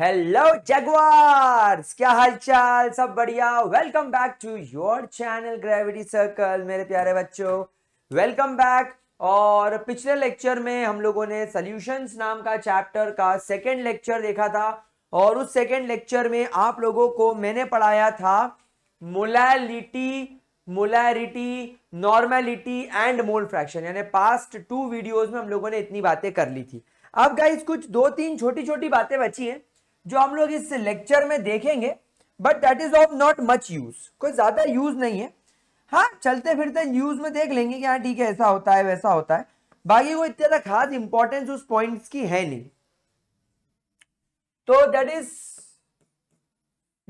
Hello जगवार्स क्या हालचाल सब बढ़िया welcome back to your channel gravity circle मेरे प्यारे बच्चों वेलकम बैक और पिछले लेक्चर में हम लोगों ने सॉल्यूशंस नाम का चैप्टर का सेकेंड लेक्चर देखा था और उस सेकेंड लेक्चर में आप लोगों को मैंने पढ़ाया था molality molarity normality and mole fraction यानी पास्ट टू वीडियोज में हम लोगों ने इतनी बातें कर ली थी अब गाइज कुछ दो तीन छोटी छोटी बातें बची हैं जो हम लोग इस लेक्चर में देखेंगे but that is of not much use कोई ज्यादा यूज नहीं है हाँ चलते फिरते यूज में देख लेंगे कि हाँ ठीक है ऐसा होता है वैसा होता है बाकी कोई इतना खास इंपॉर्टेंस उस पॉइंट की है नहीं तो दैट इज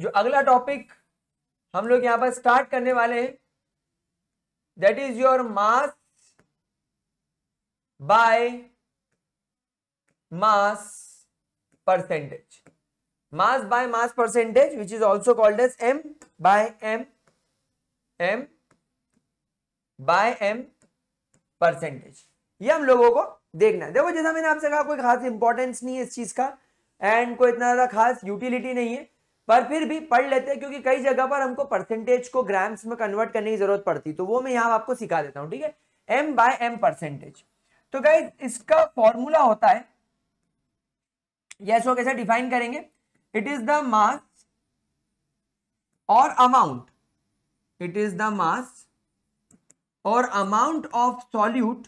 जो अगला टॉपिक हम लोग यहां पर स्टार्ट करने वाले हैं that is your mass by mass percentage mass by mass percentage which is also called as M by M M by M percentage ये हम लोगों को देखना है देखो जैसा मैंने आपसे कहा कोई खास इंपॉर्टेंस नहीं है इस चीज का एंड कोई इतना ज्यादा खास यूटिलिटी नहीं है पर फिर भी पढ़ लेते हैं क्योंकि कई जगह पर हमको परसेंटेज को ग्राम्स में कन्वर्ट करने की जरूरत पड़ती तो वो मैं यहां आपको सिखा देता हूं ठीक है एम बाय एम परसेंटेज तो गाइज इसका फॉर्मूला होता है यह yes, कैसे डिफाइन करेंगे इट इज द मास और amount it is the mass और amount of solute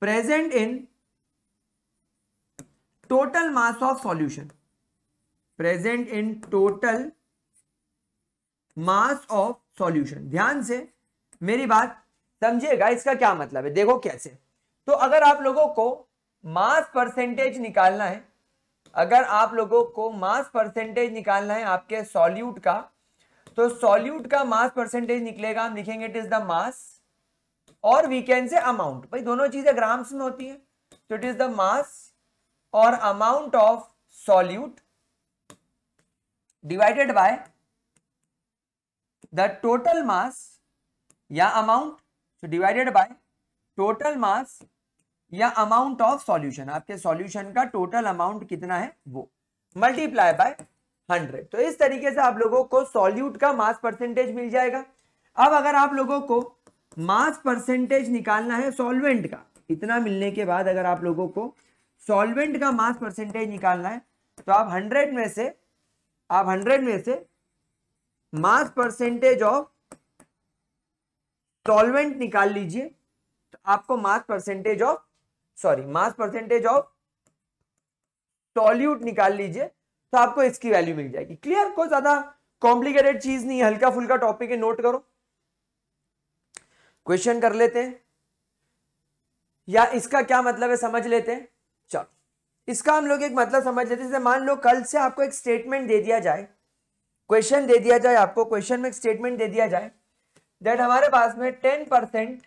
present in total mass of solution present in total mass of solution ध्यान से मेरी बात समझिएगा इसका क्या मतलब है देखो कैसे तो अगर आप लोगों को मास परसेंटेज निकालना है अगर आप लोगों को मास परसेंटेज निकालना है आपके सॉल्यूट का तो सॉल्यूट का मास परसेंटेज निकलेगा हम लिखेंगे इट इज द मास और वी कैन से अमाउंट भाई दोनों चीजें ग्राम्स में होती है तो इट इज द मास और amount of solute divided by the total mass या amount divided by total mass या अमाउंट ऑफ सॉल्यूशन आपके सॉल्यूशन का टोटल अमाउंट कितना है वो मल्टीप्लाई बाय हंड्रेड तो इस तरीके से आप लोगों को सॉल्यूट का मास परसेंटेज मिल जाएगा अब अगर आप लोगों को मास परसेंटेज निकालना है सॉल्वेंट का इतना मिलने के बाद अगर आप लोगों को सॉल्वेंट का मास परसेंटेज निकालना है तो आप हंड्रेड में से आप हंड्रेड में से मास परसेंटेज ऑफ सॉल्वेंट निकाल लीजिए तो आपको mass percentage of sorry mass percentage of solute निकाल लीजिए तो आपको इसकी वैल्यू मिल जाएगी क्लियर कोई ज्यादा कॉम्प्लिकेटेड चीज नहीं हल्का फुल्का टॉपिक है नोट करो क्वेश्चन कर लेते हैं या इसका क्या मतलब है समझ लेते हैं चलो इसका हम लोग एक मतलब समझ लेते हैं जैसे मान लो कल से आपको एक स्टेटमेंट दे दिया जाए क्वेश्चन दे दिया जाए आपको क्वेश्चन में एक स्टेटमेंट दे दिया जाए दैट हमारे पास में टेन परसेंट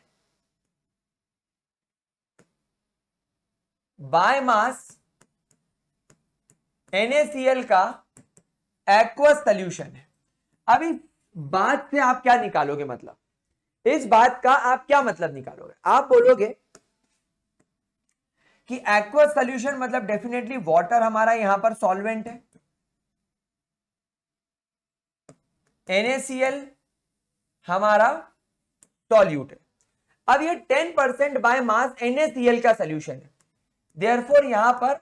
बायमास एनएसीएल का एक्वस सोल्यूशन है अब इस बात से आप क्या निकालोगे मतलब इस बात का आप क्या मतलब निकालोगे आप बोलोगे कि एक्वस सोल्यूशन मतलब डेफिनेटली वाटर हमारा यहां पर सॉल्वेंट है एनएसीएल हमारा सॉल्यूट है अब ये 10% परसेंट बाय मास एनएसीएल का सोल्यूशन है देयरफॉर यहां पर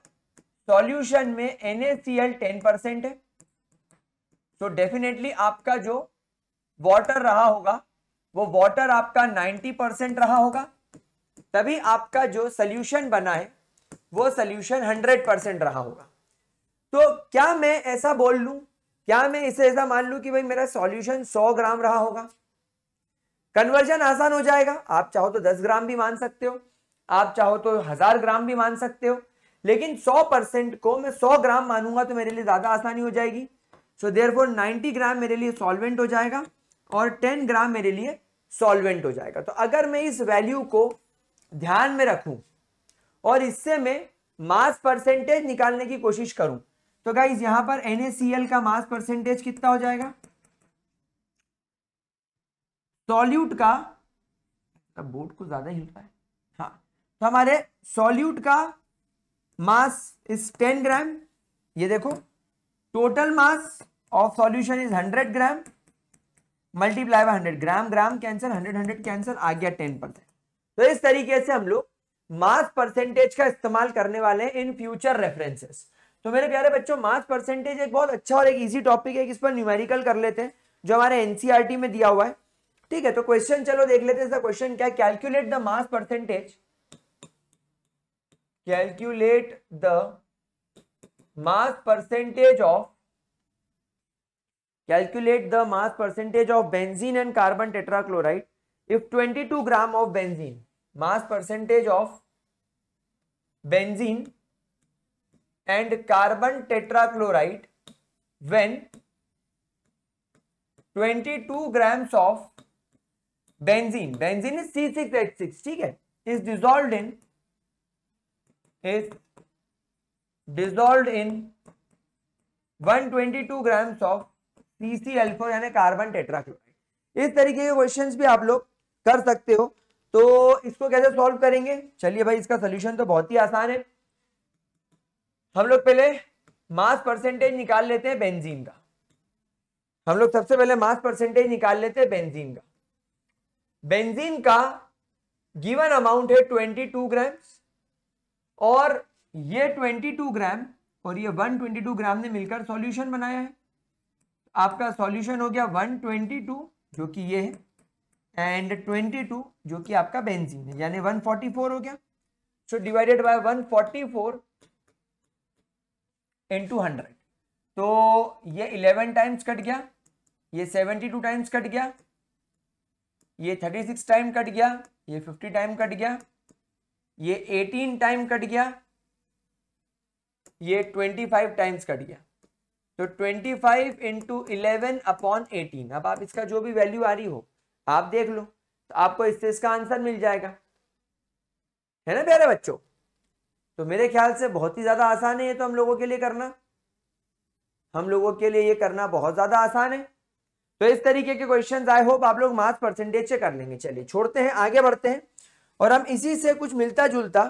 सॉल्यूशन में NaCl 10 परसेंट है तो डेफिनेटली आपका जो वाटर रहा होगा वो वाटर आपका 90 परसेंट रहा होगा तभी आपका जो सॉल्यूशन बना है वो सॉल्यूशन 100 परसेंट रहा होगा तो क्या मैं ऐसा बोल लूं क्या मैं इसे ऐसा मान लूं कि भाई मेरा सॉल्यूशन 100 ग्राम रहा होगा कन्वर्जन आसान हो जाएगा आप चाहो तो 10 ग्राम भी मान सकते हो आप चाहो तो हजार ग्राम भी मान सकते हो लेकिन 100 परसेंट को मैं 100 ग्राम मानूंगा तो मेरे लिए ज़्यादा आसानी हो जाएगी so therefore ninety gram मेरे लिए सॉल्वेंट हो जाएगा और 10 ग्राम मेरे लिए सॉल्वेंट हो जाएगा तो अगर मैं इस वैल्यू को ध्यान में रखूं और इससे मैं मास परसेंटेज निकालने की कोशिश करूं तो गाइज यहां पर एन का मास परसेंटेज कितना हो जाएगा सॉल्यूट का बोर्ड मतलब को ज्यादा ही होता है तो हमारे सॉल्यूट का मास इज टेन ग्राम ये देखो total mass of solution is hundred gram multiply by hundred gram gram cancel hundred hundred cancel आ गया टेन परसेंट तो इस तरीके से हम लोग मास परसेंटेज का इस्तेमाल करने वाले हैं इन फ्यूचर रेफरेंसेस तो मेरे प्यारे बच्चों मास परसेंटेज एक बहुत अच्छा और एक इजी टॉपिक है इस पर न्यूमेरिकल कर लेते हैं जो हमारे एनसीईआरटी e में दिया हुआ है ठीक है तो क्वेश्चन चलो देख लेते हैं इसका क्वेश्चन क्या calculate the mass percentage calculate the mass percentage of calculate the mass percentage of benzene and carbon tetrachloride if twenty two gram of benzene mass percentage of benzene and carbon tetrachloride when two grams of benzene benzene is C six H six ठीक है is dissolve in is dissolved in 122 grams of CCl4 यानी carbon tetrachloride इस तरीके के question भी आप लोग कर सकते हो तो इसको कैसे सॉल्व करेंगे चलिए भाई इसका सोल्यूशन तो बहुत ही आसान है हम लोग पहले मास परसेंटेज निकाल लेते हैं बेंजीन का हम लोग सबसे पहले मास परसेंटेज निकाल लेते हैं बेंजीन का बेंजीन का गिवन अमाउंट है 22 ग्राम्स और ये 22 ग्राम और ये 122 ग्राम ने मिलकर सॉल्यूशन बनाया है आपका सॉल्यूशन हो गया 122 जो कि ये है एंड 22 जो कि आपका बेंजीन है यानी 144 हो गया so divided by 144 forty four into hundred तो ये 11 टाइम्स कट गया ये 72 टाइम्स कट गया ये 36 टाइम कट गया ये 50 टाइम कट गया ये एटीन टाइम कट गया ये ट्वेंटी फाइव टाइम्स कट गया तो twenty five into eleven upon eighteen अब आप इसका जो भी वैल्यू आ रही हो आप देख लो तो आपको इससे इसका आंसर मिल जाएगा है ना प्यारे बच्चों तो मेरे ख्याल से बहुत ही ज़्यादा आसान है ये तो हम लोगों के लिए करना हम लोगों के लिए ये करना बहुत ज़्यादा आसान है तो इस तरीके के क्वेश्चंस आई होप आप लोग मास परसेंटेज से कर लेंगे चलिए छोड़ते हैं आगे बढ़ते हैं और हम इसी से कुछ मिलता जुलता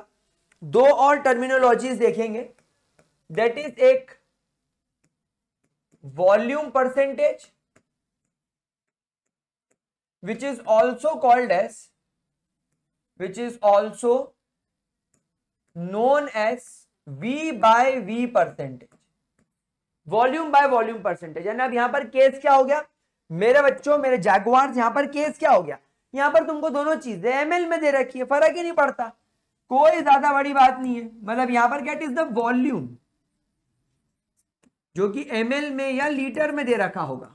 दो और टर्मिनोलॉजीज देखेंगे दैट इज एक volume percentage which is also called as which is also known as V by V percentage volume by volume percentage यानी अब यहां पर केस क्या हो गया मेरे बच्चों मेरे जैगवार यहां पर केस क्या हो गया यहाँ पर तुमको दोनों चीजें एम में दे रखी है फर्क ही नहीं पड़ता कोई ज्यादा बड़ी बात नहीं है मतलब यहां पर गेट इज द वॉल्यूम जो कि एम में या लीटर में दे रखा होगा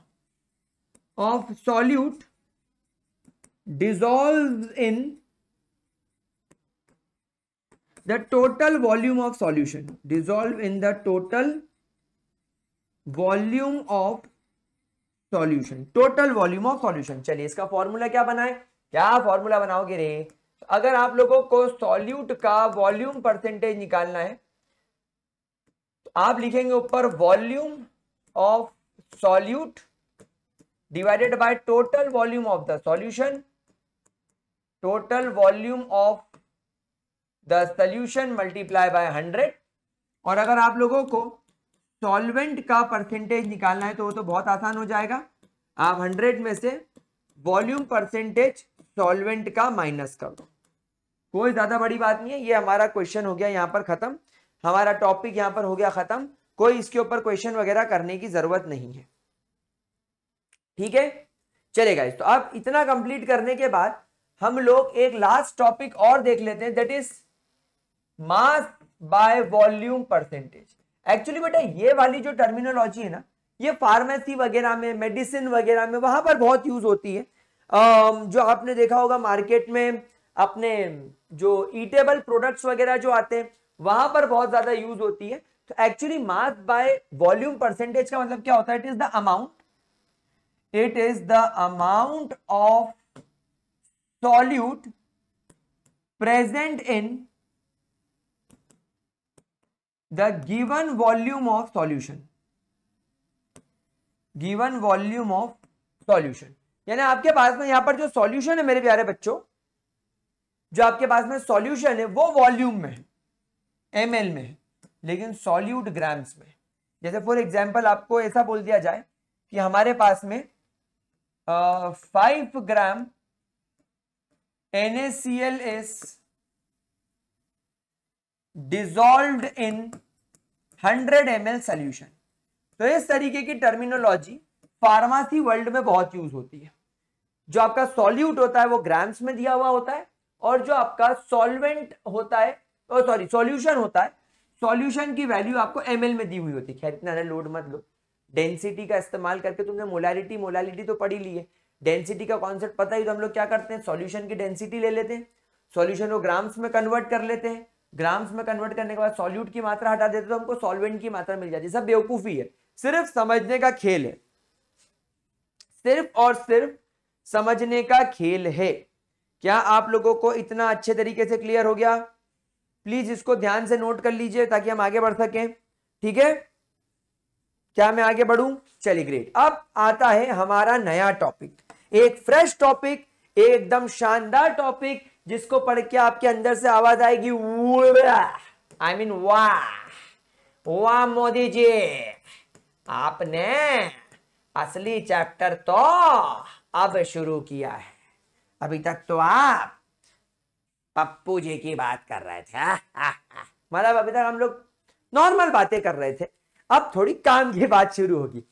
of solute dissolve in the total volume of solution dissolve in the total volume of solution total volume of solution चलिए इसका फॉर्मूला क्या बनाए क्या फॉर्मूला बनाओगे रे अगर आप लोगों को सॉल्यूट का वॉल्यूम परसेंटेज निकालना है तो आप लिखेंगे ऊपर volume of solute divided by total volume of the solution total volume of the solution multiply by hundred और अगर आप लोगों को सॉल्वेंट का परसेंटेज निकालना है तो वो तो बहुत आसान हो जाएगा आप हंड्रेड में से वॉल्यूम परसेंटेज सॉल्वेंट का माइनस कर दो कोई ज्यादा बड़ी बात नहीं है ये हमारा क्वेश्चन हो गया यहाँ पर खत्म हमारा टॉपिक यहाँ पर हो गया खत्म कोई इसके ऊपर क्वेश्चन वगैरह करने की जरूरत नहीं है ठीक है चलेगा इस तो अब इतना कंप्लीट करने के बाद हम लोग एक लास्ट टॉपिक और देख लेते हैं that is mass by volume percentage actually बेटा ये वाली जो टर्मिनोलॉजी है ना ये फार्मेसी वगैरह में मेडिसिन वगैरह में वहां पर बहुत यूज होती है जो आपने देखा होगा मार्केट में अपने जो ईटेबल प्रोडक्ट्स वगैरह जो आते हैं वहां पर बहुत ज्यादा यूज होती है तो actually mass by volume percentage का मतलब क्या होता है it is the amount it is the amount of solute present in the given volume of solution given volume of solution यानी आपके पास में यहां पर जो सॉल्यूशन है मेरे प्यारे बच्चों जो आपके पास में सॉल्यूशन है वो वॉल्यूम में है एम में है लेकिन सॉल्यूट ग्राम्स में जैसे फॉर एग्जांपल आपको ऐसा बोल दिया जाए कि हमारे पास में five gram N S C L S dissolve in 100 L solution तो इस तरीके की टर्मिनोलॉजी फार्मासी वर्ल्ड में बहुत यूज होती है जो आपका सॉल्यूट होता है वो ग्राम्स में दिया हुआ होता है और जो आपका सॉल्वेंट होता है और सॉरी सॉल्यूशन होता है सॉल्यूशन की वैल्यू आपको एल में दी हुई होती है खैर इतना लोड मत लो डेंसिटी का इस्तेमाल करके तुमने मोलालिटी मोलालिटी तो पढ़ी ली है डेंसिटी का कॉन्सेप्ट पता ही तो हम लोग क्या करते हैं सॉल्यूशन की डेंसिटी ले लेते हैं सॉल्यूशन को ग्राम्स में कन्वर्ट कर लेते हैं ग्राम्स में कन्वर्ट करने के बाद सॉल्यूट की मात्रा हटा देते तो हमको सॉल्वेंट की मात्रा मिल जाती सब बेवकूफी है सिर्फ समझने का खेल है सिर्फ और सिर्फ समझने का खेल है क्या आप लोगों को इतना अच्छे तरीके से क्लियर हो गया प्लीज इसको ध्यान से नोट कर लीजिए ताकि हम आगे बढ़ सकें ठीक है क्या मैं आगे बढ़ू चलिए ग्रेट अब आता है हमारा नया टॉपिक एक फ्रेश टॉपिक एकदम शानदार टॉपिक जिसको पढ़ के आपके अंदर से आवाज आएगी आई मीन वाह वाह मोदी जी आपने असली चैप्टर तो अब शुरू किया है अभी तक तो आप पप्पू जी की बात कर रहे थे हाँ, हाँ, हाँ। मतलब अभी तक हम लोग नॉर्मल बातें कर रहे थे अब थोड़ी काम की बात शुरू होगी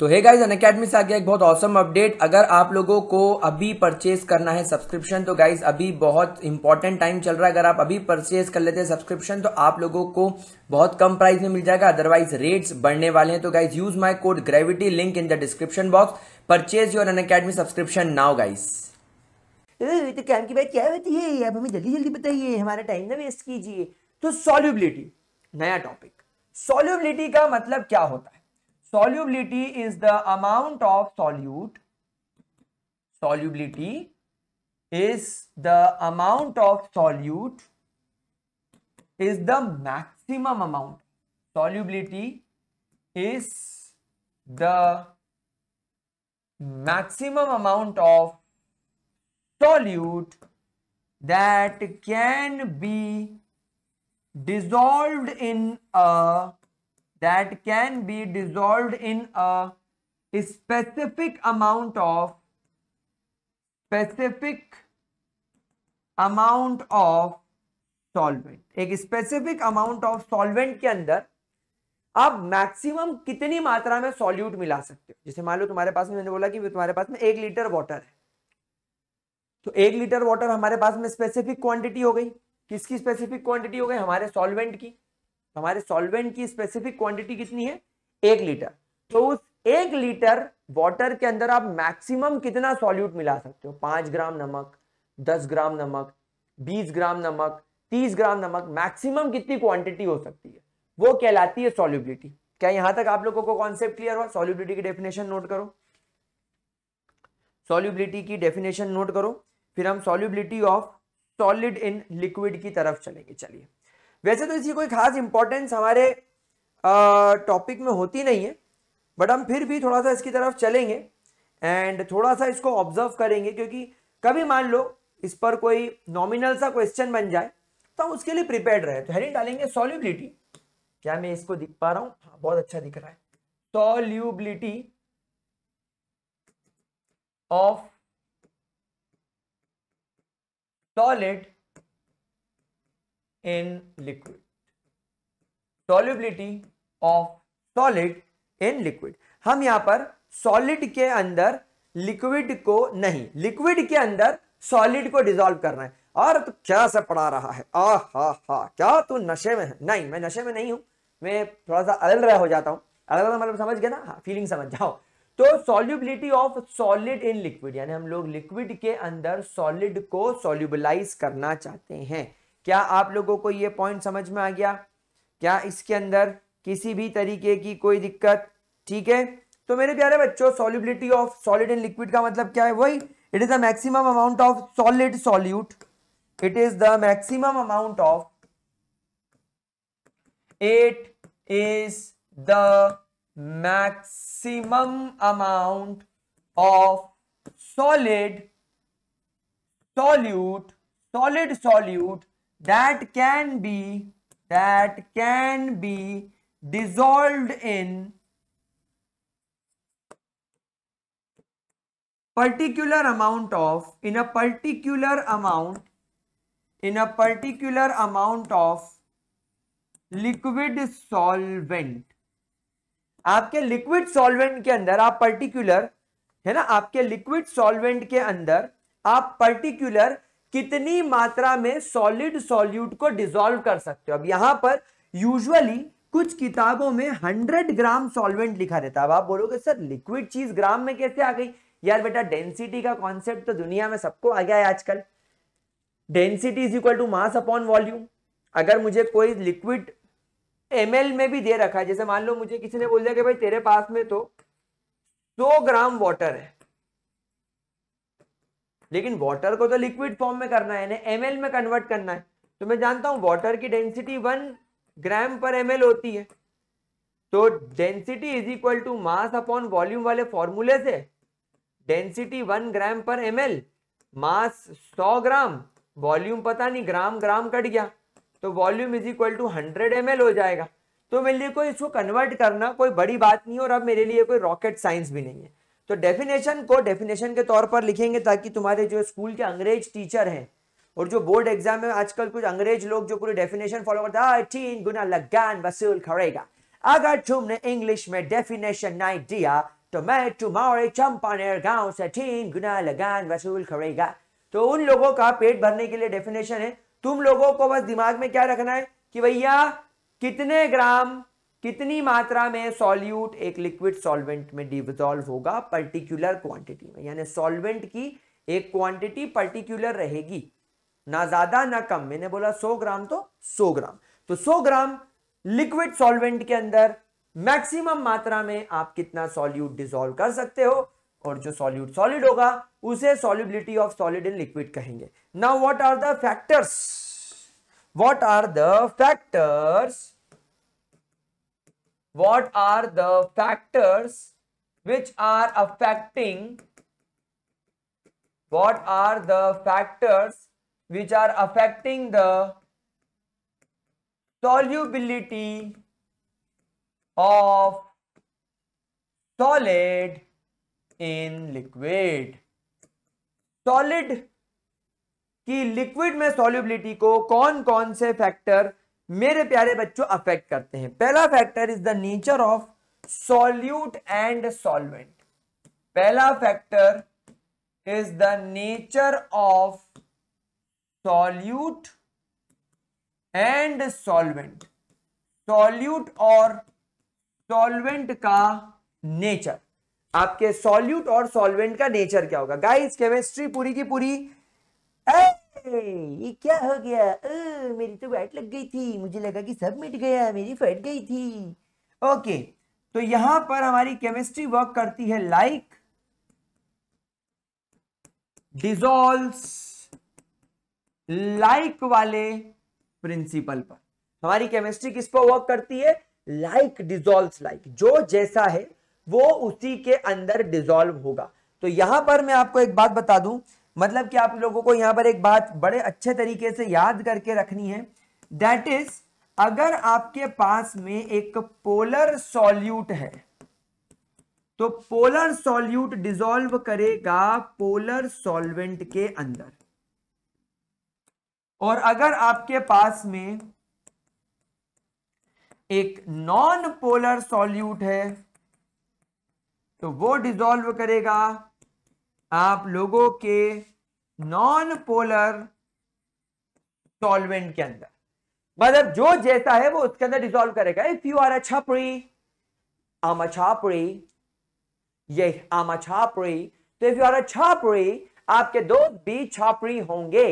तो हे गाइज अन अकेडमी से आ गया एक बहुत औसम अपडेट अगर आप लोगों को अभी परचेज करना है सब्सक्रिप्शन तो गाइज अभी बहुत इंपॉर्टेंट टाइम चल रहा है अगर आप अभी परचेज कर लेते हैं सब्सक्रिप्शन तो आप लोगों को बहुत कम प्राइस में मिल जाएगा अदरवाइज रेट्स बढ़ने वाले हैं तो guys use my code gravity link in the description box purchase your Unacademy subscription now guys तो काम की बात क्या होती है आप हमें जल्दी जल्दी बताइए हमारा टाइम ना वेस्ट कीजिए तो सॉल्युबिलिटी नया टॉपिक सॉल्युबिलिटी का मतलब क्या होता है solubility is the amount of solute solubility is the amount of solute is the maximum amount solubility is the maximum amount of solute that can be dissolved in a that can be dissolved in a specific amount of specific amount of solvent एक specific amount of solvent के अंदर आप maximum कितनी मात्रा में solute मिला सकते हो जैसे मान लो तुम्हारे पास में मैंने बोला कि तुम्हारे पास में एक लीटर वाटर है तो एक लीटर वाटर हमारे पास में स्पेसिफिक क्वांटिटी हो गई किसकी स्पेसिफिक क्वांटिटी हो गई हमारे सॉल्वेंट की तो हमारे सॉल्वेंट की स्पेसिफिक क्वांटिटी कितनी है एक लीटर तो उस एक लीटर वाटर के अंदर आप मैक्सिमम कितना सॉल्यूट मिला सकते हो पांच ग्राम नमक दस ग्राम नमक बीस ग्राम नमक तीस ग्राम नमक मैक्सिमम कितनी क्वांटिटी हो सकती है वो कहलाती है सॉल्युबिलिटी क्या यहां तक आप लोगों को कॉन्सेप्ट क्लियर हुआ सॉल्युबिलिटी की डेफिनेशन नोट करो सॉल्युबिलिटी की डेफिनेशन नोट करो फिर हम solubility of solid in liquid की तरफ चलेंगे चलिए वैसे तो इसकी कोई खास इंपॉर्टेंस हमारे टॉपिक में होती नहीं है बट हम फिर भी थोड़ा सा इसकी तरफ चलेंगे एंड थोड़ा सा इसको ऑब्जर्व करेंगे क्योंकि कभी मान लो इस पर कोई नॉमिनल सा क्वेश्चन बन जाए तो हम उसके लिए प्रिपेयर रहे तो हेडिंग डालेंगे सोल्यूबिलिटी क्या मैं इसको दिख पा रहा हूं हाँ, बहुत अच्छा दिख रहा है solubility of solid in liquid solubility of solid in liquid हम यहां पर सॉलिड के अंदर लिक्विड को नहीं लिक्विड के अंदर सॉलिड को डिजोल्व करना है और तो क्या से पढ़ा रहा है आ हा हा क्या तू नशे में है नहीं मैं नशे में नहीं हूं मैं थोड़ा सा अलग रह हो जाता हूं अलग मतलब समझ गया ना हाँ फीलिंग समझ जाओ तो solubility of solid in liquid यानी हम लोग लिक्विड के अंदर सॉलिड को सॉल्युबलाइज करना चाहते हैं क्या आप लोगों को ये पॉइंट समझ में आ गया क्या इसके अंदर किसी भी तरीके की कोई दिक्कत ठीक है तो मेरे प्यारे बच्चों solubility of solid and liquid का मतलब क्या है वही it is the maximum amount of solid solute it is the maximum amount of it is the maximum amount of solid solute solid solute that can be that can be dissolved in particular amount of in a particular amount in a particular amount of liquid solvent आपके liquid solvent के अंदर आप particular है ना आपके liquid solvent के अंदर आप पर्टिकुलर कितनी मात्रा में सॉलिड सॉल्यूट को डिजोल्व कर सकते हो अब यहां पर यूजुअली कुछ किताबों में 100 ग्राम सॉल्वेंट लिखा रहता है अब आप बोलोगे सर लिक्विड चीज ग्राम में कैसे आ गई यार बेटा डेंसिटी का कॉन्सेप्ट तो दुनिया में सबको आ गया है आजकल density is equal to mass upon volume अगर मुझे कोई लिक्विड एम में भी दे रखा है जैसे मान लो मुझे किसी ने बोल दिया कि भाई तेरे पास में तो 100 ग्राम वाटर है लेकिन वाटर को तो लिक्विड फॉर्म में करना है एम में कन्वर्ट करना है तो मैं जानता हूँ वाटर की डेंसिटी वन ग्राम पर एम होती है तो density is equal to mass upon volume वाले फॉर्मूले से डेंसिटी वन ग्राम पर एम मास सौ ग्राम वॉल्यूम पता नहीं ग्राम ग्राम कट गया तो volume is equal to hundred M हो जाएगा तो मेरे लिए कोई इसको कन्वर्ट करना कोई बड़ी बात नहीं है और अब मेरे लिए कोई रॉकेट साइंस भी नहीं है तो डेफिनेशन को डेफिनेशन के तौर पर लिखेंगे ताकि तुम्हारे जो स्कूल के अंग्रेज टीचर हैं और जो बोर्ड एग्जाम में आजकल कुछ अंग्रेज लोग जो पूरे डेफिनेशन फॉलो करते हैं तीन गुना लगान वसूल खड़ेगा अगर तुमने इंग्लिश में डेफिनेशन नहीं दिया तो मैं तुम्हारे चंपानेर गांव से तीन गुना लगान वसूल खड़ेगा तो उन लोगों का पेट भरने के लिए डेफिनेशन है तुम लोगों को बस दिमाग में क्या रखना है कि भैया कितने ग्राम कितनी मात्रा में सॉल्यूट एक लिक्विड सॉल्वेंट में डिजॉल्व होगा पर्टिकुलर क्वांटिटी में यानी सॉल्वेंट की एक क्वांटिटी पर्टिकुलर रहेगी ना ज्यादा ना कम मैंने बोला 100 ग्राम तो 100 ग्राम तो 100 ग्राम लिक्विड सॉल्वेंट के अंदर मैक्सिमम मात्रा में आप कितना सॉल्यूट डिजोल्व कर सकते हो और जो सॉल्यूट सॉलिड होगा उसे solubility of solid in liquid कहेंगे ना what are the factors what are the factors what are the factors which are affecting what are the factors which are affecting the solubility of solid in liquid solid की liquid में solubility को कौन कौन से factor मेरे प्यारे बच्चों affect करते हैं पहला factor is the nature of solute and solvent पहला factor is the nature of solute and solvent solute और सॉल्वेंट का नेचर आपके सॉल्यूट और सॉल्वेंट का नेचर क्या होगा गाइस केमिस्ट्री पूरी की पूरी ए? ये क्या हो गया ओ, मेरी तो फैट लग गई थी मुझे लगा कि सब मिट गया मेरी फैट गई थी ओके तो यहां पर हमारी केमिस्ट्री वर्क करती है लाइक डिजॉल्व्स लाइक वाले प्रिंसिपल पर हमारी केमिस्ट्री किस पर वर्क करती है लाइक डिजॉल्व्स लाइक जो जैसा है वो उसी के अंदर डिजॉल्व होगा तो यहां पर मैं आपको एक बात बता दूं मतलब कि आप लोगों को यहां पर एक बात बड़े अच्छे तरीके से याद करके रखनी है दैट इज अगर आपके पास में एक पोलर सॉल्यूट है तो पोलर सॉल्यूट डिजोल्व करेगा पोलर सॉल्वेंट के अंदर और अगर आपके पास में एक नॉन पोलर सॉल्यूट है तो वो डिजोल्व करेगा आप लोगों के नॉन पोलर सॉल्वेंट के अंदर मतलब जो जैसा है वो उसके अंदर डिजोल्व करेगा इफ यू आर अ छापरी आम छापरी ये आम छापरी तो इफ यू आर अ छापरी आपके दोस्त भी छापरी होंगे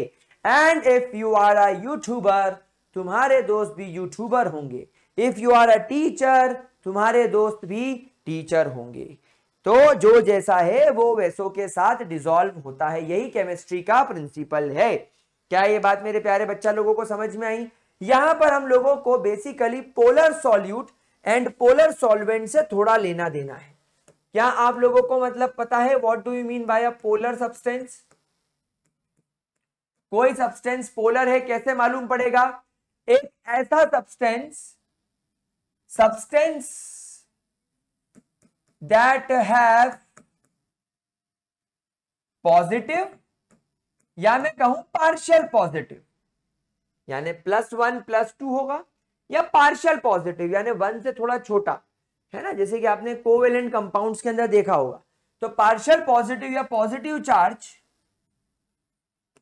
and if you are a YouTuber तुम्हारे दोस्त भी यूट्यूबर होंगे if you are a teacher तुम्हारे दोस्त भी टीचर होंगे तो जो जैसा है वो वैसों के साथ डिजोल्व होता है यही केमिस्ट्री का प्रिंसिपल है क्या ये बात मेरे प्यारे बच्चा लोगों को समझ में आई यहां पर हम लोगों को basically polar solute and polar solvent से थोड़ा लेना देना है क्या आप लोगों को मतलब पता है what do you mean by a polar substance कोई सब्सटेंस पोलर है कैसे मालूम पड़ेगा एक ऐसा substance substance that have positive या मैं कहूं पार्शियल पॉजिटिव यानी प्लस वन प्लस टू होगा या पार्शियल पॉजिटिव यानी वन से थोड़ा छोटा है ना जैसे कि आपने कोवेलेंट कंपाउंड्स के अंदर देखा होगा तो पार्शियल पॉजिटिव या positive charge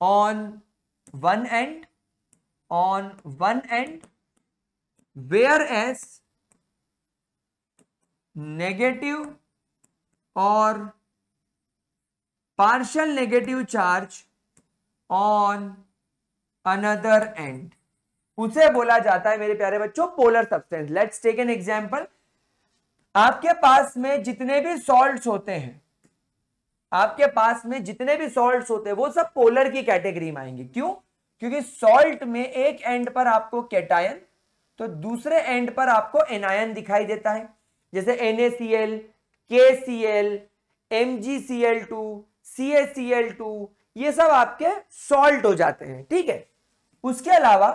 on one end on one end whereas negative और partial negative charge on another end उसे बोला जाता है मेरे प्यारे बच्चों polar substance let's take an example आपके पास में जितने भी सॉल्ट्स होते हैं आपके पास में जितने भी सॉल्ट्स होते हैं वो सब पोलर की कैटेगरी में आएंगे क्यों क्योंकि सॉल्ट में एक एंड पर आपको कैटायन तो दूसरे एंड पर आपको एनायन दिखाई देता है जैसे N A C L K C L M G C L two C A C L two ये सब आपके सॉल्ट हो जाते हैं ठीक है उसके अलावा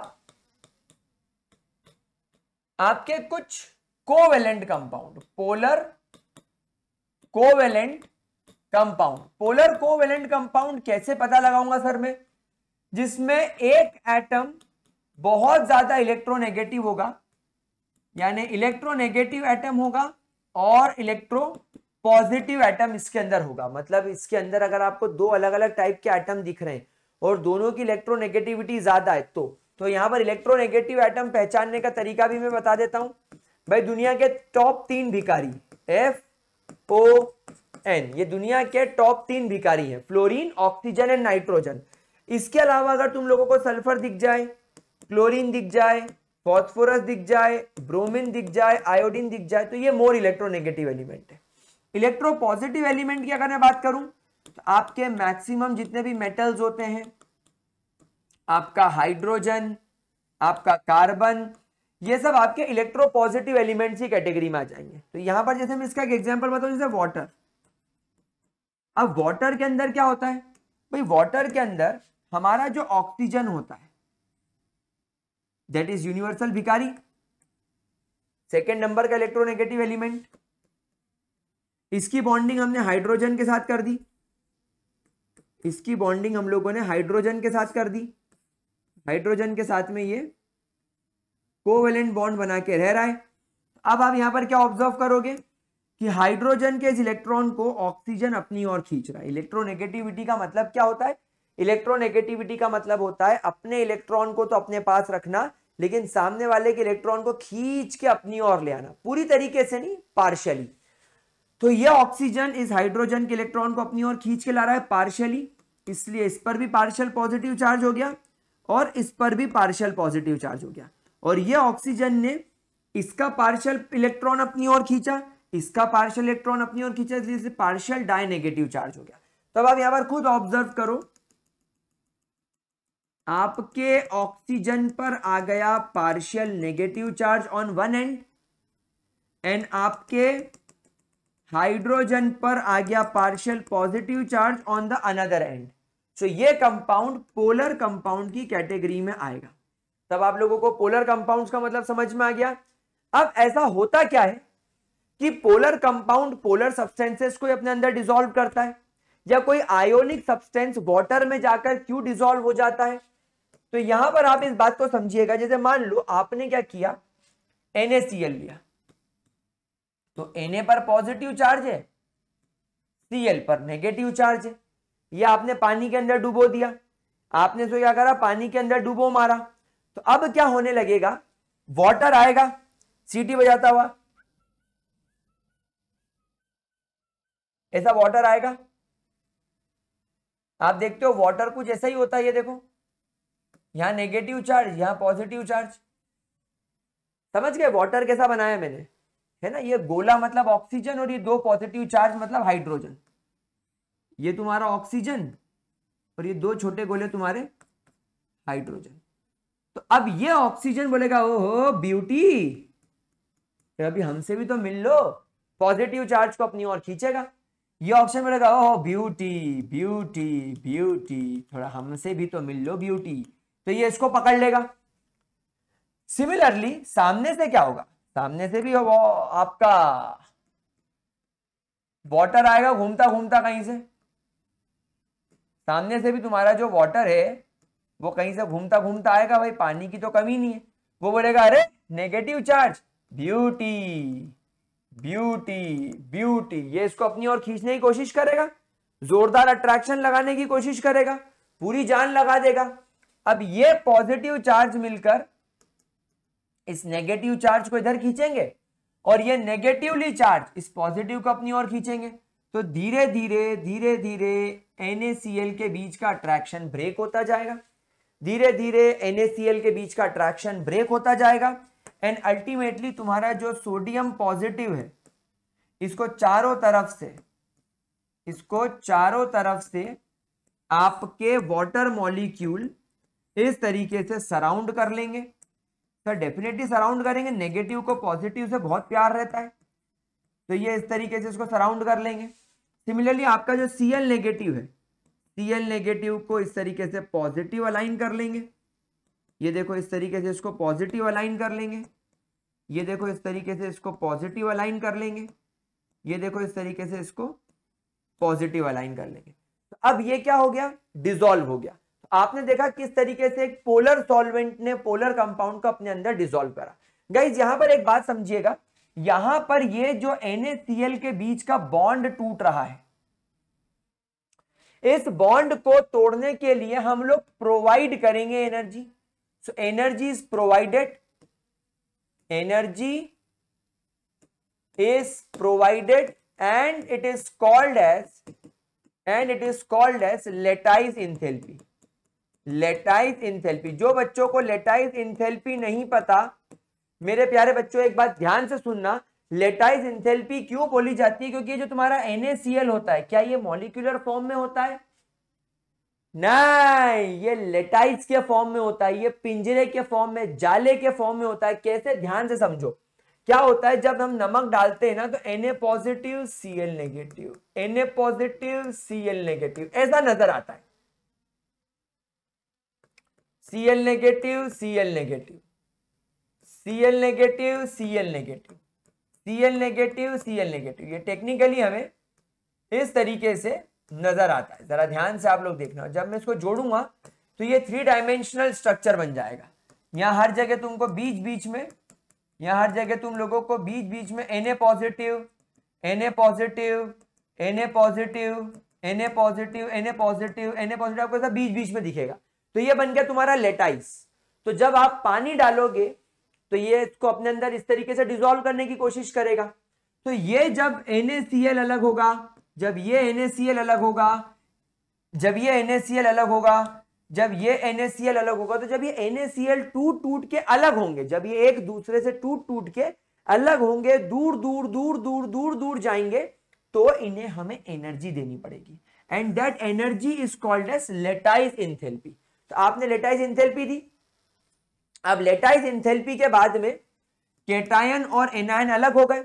आपके कुछ covalent compound polar covalent compound polar covalent compound कैसे पता लगाऊंगा सर मैं जिसमें एक एटम बहुत ज्यादा इलेक्ट्रोनेगेटिव होगा यानी इलेक्ट्रोनेगेटिव एटम होगा और इलेक्ट्रो पॉजिटिव एटम इसके अंदर होगा मतलब इसके अंदर अगर आपको दो अलग अलग टाइप के एटम दिख रहे हैं और दोनों की इलेक्ट्रोनेगेटिविटी ज्यादा है तो तो यहाँ पर इलेक्ट्रोनेगेटिव एटम पहचानने का तरीका भी मैं बता देता हूं भाई दुनिया के टॉप तीन भिकारी एफ ओ एन ये दुनिया के टॉप तीन भिकारी है फ्लोरिन ऑक्सीजन एंड नाइट्रोजन इसके अलावा अगर तुम लोगों को सल्फर दिख जाए क्लोरीन दिख जाए फॉस्फोरस दिख जाए ब्रोमिन दिख जाए आयोडीन दिख जाए तो ये मोर इलेक्ट्रोनेगेटिव एलिमेंट है इलेक्ट्रो पॉजिटिव एलिमेंट की अगर मैं बात करूं तो आपके मैक्सिमम जितने भी मेटल्स होते हैं आपका हाइड्रोजन आपका कार्बन ये सब आपके इलेक्ट्रो पॉजिटिव एलिमेंट की कैटेगरी में आ जाएंगे तो यहां पर जैसे मैं इसका एक एग्जाम्पल बताऊं जैसे वॉटर अब वॉटर के अंदर क्या होता है भाई वॉटर के अंदर हमारा जो ऑक्सीजन होता है दैट इज यूनिवर्सल भिकारी सेकेंड नंबर का इलेक्ट्रोनेगेटिव एलिमेंट इसकी बॉन्डिंग हमने हाइड्रोजन के साथ कर दी इसकी बॉन्डिंग हम लोगों ने हाइड्रोजन के साथ कर दी हाइड्रोजन के साथ में ये कोवेलेंट बॉन्ड बना के रह रहा है अब आप यहां पर क्या ऑब्जर्व करोगे कि हाइड्रोजन के इस इलेक्ट्रॉन को ऑक्सीजन अपनी ओर खींच रहा है इलेक्ट्रोनेगेटिविटी का मतलब क्या होता है इलेक्ट्रोनेगेटिविटी का मतलब होता है अपने इलेक्ट्रॉन को तो अपने पास रखना लेकिन सामने वाले के इलेक्ट्रॉन को खींच के अपनी ओर ले आना पूरी तरीके से नहीं पार्शियली तो ये ऑक्सीजन इस हाइड्रोजन के इलेक्ट्रॉन को अपनी ओर खींच के ला रहा है पार्शियली इसलिए इस पर भी पार्शियल पॉजिटिव चार्ज हो गया और इस पर भी पार्शियल पॉजिटिव चार्ज हो गया और ये ऑक्सीजन ने इसका पार्शियल इलेक्ट्रॉन अपनी ओर खींचा इसका पार्शियल इलेक्ट्रॉन अपनी ओर खींचा इसलिए पार्शियल डायनेगेटिव चार्ज हो गया तब आप यहां पर खुद ऑब्जर्व करो आपके ऑक्सीजन पर आ गया partial negative charge on one end end आपके हाइड्रोजन पर आ गया partial positive charge on the another end so ये कंपाउंड पोलर कंपाउंड की कैटेगरी में आएगा तब आप लोगों को पोलर कंपाउंड का मतलब समझ में आ गया अब ऐसा होता क्या है कि पोलर कंपाउंड पोलर सब्सटेंसेस को अपने अंदर डिजोल्व करता है या कोई आयोनिक सब्सटेंस वाटर में जाकर क्यों डिजोल्व हो जाता है तो यहां पर आप इस बात को समझिएगा जैसे मान लो आपने क्या किया NaCl लिया तो Na पर पॉजिटिव चार्ज है Cl पर नेगेटिव चार्ज है ये आपने पानी के अंदर डुबो दिया आपने तो क्या करा पानी के अंदर डुबो मारा तो अब क्या होने लगेगा वाटर आएगा सीटी बजाता हुआ ऐसा वाटर आएगा आप देखते हो वाटर कुछ ऐसा ही होता है ये देखो यहाँ नेगेटिव चार्ज यहाँ पॉजिटिव चार्ज समझ गए वाटर कैसा बनाया मैंने है ना ये गोला मतलब ऑक्सीजन और ये दो पॉजिटिव चार्ज मतलब हाइड्रोजन ये तुम्हारा ऑक्सीजन और ये दो छोटे गोले तुम्हारे हाइड्रोजन तो अब ये ऑक्सीजन बोलेगा ओहो ब्यूटी तो अभी हमसे भी तो मिल लो पॉजिटिव चार्ज को अपनी ओर खींचेगा ये ऑप्शन बोलेगा ओहो ब्यूटी ब्यूटी ब्यूटी थोड़ा हमसे भी तो मिल लो ब्यूटी तो ये इसको पकड़ लेगा सिमिलरली सामने से क्या होगा सामने से भी वो आपका वाटर आएगा घूमता घूमता कहीं से सामने से भी तुम्हारा जो वाटर है वो कहीं से घूमता घूमता आएगा भाई पानी की तो कमी नहीं है वो बोलेगा अरे negative charge beauty beauty beauty ये इसको अपनी ओर खींचने की कोशिश करेगा जोरदार अट्रैक्शन लगाने की कोशिश करेगा पूरी जान लगा देगा अब ये पॉजिटिव चार्ज मिलकर इस नेगेटिव चार्ज को इधर खींचेंगे और ये नेगेटिवली चार्ज इस पॉजिटिव को अपनी ओर खींचेंगे तो धीरे धीरे धीरे धीरे एन के बीच का अट्रैक्शन ब्रेक होता जाएगा धीरे धीरे एन के बीच का अट्रैक्शन ब्रेक होता जाएगा एंड अल्टीमेटली तुम्हारा जो सोडियम पॉजिटिव है इसको चारों तरफ से इसको चारों तरफ से आपके वाटर मॉलिक्यूल इस तरीके से सराउंड कर लेंगे सर डेफिनेटली सराउंड करेंगे नेगेटिव को पॉजिटिव से बहुत प्यार रहता है तो ये इस तरीके से इसको सराउंड कर लेंगे सिमिलरली आपका जो सी एल नेगेटिव है सी एल नेगेटिव को इस तरीके से पॉजिटिव अलाइन कर लेंगे ये देखो इस तरीके से इसको पॉजिटिव अलाइन कर लेंगे ये देखो इस तरीके से इसको पॉजिटिव अलाइन कर लेंगे ये देखो इस तरीके से इसको पॉजिटिव अलाइन कर लेंगे तो अब ये क्या हो गया डिजोल्व हो गया आपने देखा किस तरीके से एक पोलर सॉल्वेंट ने पोलर कंपाउंड को अपने अंदर डिजोल्व करा गाइज यहां पर एक बात समझिएगा यहां पर ये जो NaCl के बीच का बॉन्ड टूट रहा है इस बॉन्ड को तोड़ने के लिए हम लोग प्रोवाइड करेंगे energy so energy is provided energy is provided and it is called as and it is called as lattice enthalpy lattice enthalpy जो बच्चों को लेटाइज इंथेल्पी नहीं पता मेरे प्यारे बच्चों एक बात ध्यान से सुनना लेटाइज इंथेल्पी क्यों बोली जाती है क्योंकि जो तुम्हारा NaCl होता है क्या ये मॉलिक्यूलर फॉर्म में होता है नहीं ये लेटाइज के फॉर्म में होता है ये पिंजरे के फॉर्म में जाले के फॉर्म में होता है कैसे ध्यान से समझो क्या होता है जब हम नमक डालते हैं ना तो Na positive Cl negative Na positive Cl negative ऐसा नजर आता है C L negative C L negative C L negative C L negative C L negative C L negative ये टेक्निकली हमें इस तरीके से नजर आता है जरा ध्यान से आप लोग देखना जब मैं इसको जोड़ूंगा तो ये थ्री डायमेंशनल स्ट्रक्चर बन जाएगा यहाँ हर जगह तुमको बीच बीच में यहाँ हर जगह तुम लोगों को बीच बीच में N A positive N A positive N A positive N A positive N A positive N A positive आपको बीच बीच में दिखेगा तो ये बन गया तुम्हारा लेटाइस तो जब आप पानी डालोगे तो ये इसको अपने अंदर इस तरीके से डिजोल्व करने की कोशिश करेगा तो ये जब एन अलग होगा जब ये एन अलग होगा जब ये एन अलग होगा जब ये एन अलग होगा तो जब ये एन टूट टूट के अलग होंगे जब ये एक दूसरे से टूट टूट के अलग होंगे दूर दूर दूर दूर दूर दूर जाएंगे तो इन्हें हमें एनर्जी देनी पड़ेगी and that energy is called as lattice इन तो आपने लेटाइज इंथेल्पी दी अब लेटाइज इंथेल्पी के बाद में केटायन और एनायन अलग हो गए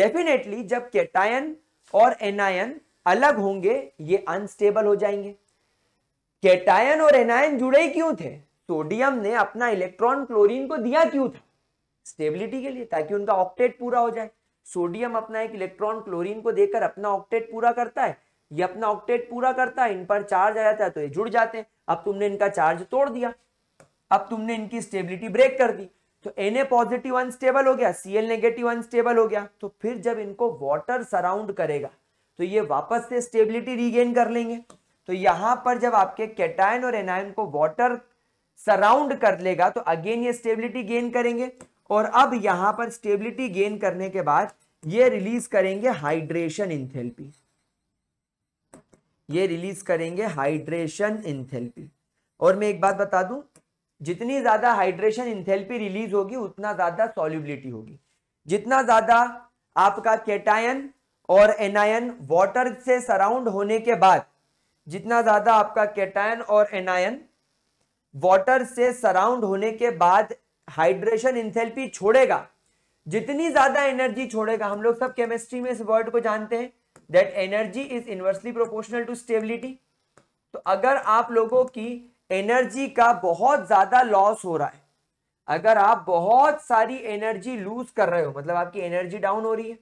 डेफिनेटली जब केटायन और एनायन अलग होंगे ये अनस्टेबल हो जाएंगे केटायन और एनायन जुड़े क्यों थे सोडियम ने अपना इलेक्ट्रॉन क्लोरीन को दिया क्यों था स्टेबिलिटी के लिए ताकि उनका ऑक्टेट पूरा हो जाए सोडियम अपना एक इलेक्ट्रॉन क्लोरीन को देकर अपना ऑक्टेट पूरा करता है ये अपना ऑक्टेट पूरा करता है इन पर चार्ज आ जाता है तो ये जुड़ जाते हैं अब तुमने इनका चार्ज तोड़ दिया अब तुमने इनकी स्टेबिलिटी ब्रेक कर दी तो एन ए पॉजिटिव अनस्टेबल हो गया सी एल नेगेटिव अनस्टेबल हो गया तो फिर जब इनको वाटर सराउंड करेगा तो ये वापस से स्टेबिलिटी रीगेन कर लेंगे तो यहां पर जब आपके कैटायन और एनायन को वाटर सराउंड कर लेगा तो अगेन ये स्टेबिलिटी गेन करेंगे और अब यहां पर स्टेबिलिटी गेन करने के बाद ये रिलीज करेंगे हाइड्रेशन इन ये रिलीज करेंगे हाइड्रेशन इंथेल्पी और मैं एक बात बता दूं जितनी ज्यादा हाइड्रेशन इंथेल्पी रिलीज होगी उतना ज्यादा सॉल्युबिलिटी होगी जितना ज्यादा आपका केटायन और एनायन वाटर से सराउंड होने के बाद जितना ज्यादा आपका केटायन और एनायन वाटर से सराउंड होने के बाद हाइड्रेशन इंथेल्पी छोड़ेगा जितनी ज्यादा एनर्जी छोड़ेगा हम लोग सब केमिस्ट्री में इस वर्ड को जानते हैं that energy is inversely proportional to stability तो अगर आप लोगों की एनर्जी का बहुत ज्यादा लॉस हो रहा है अगर आप बहुत सारी एनर्जी लूज कर रहे हो मतलब आपकी एनर्जी डाउन हो रही है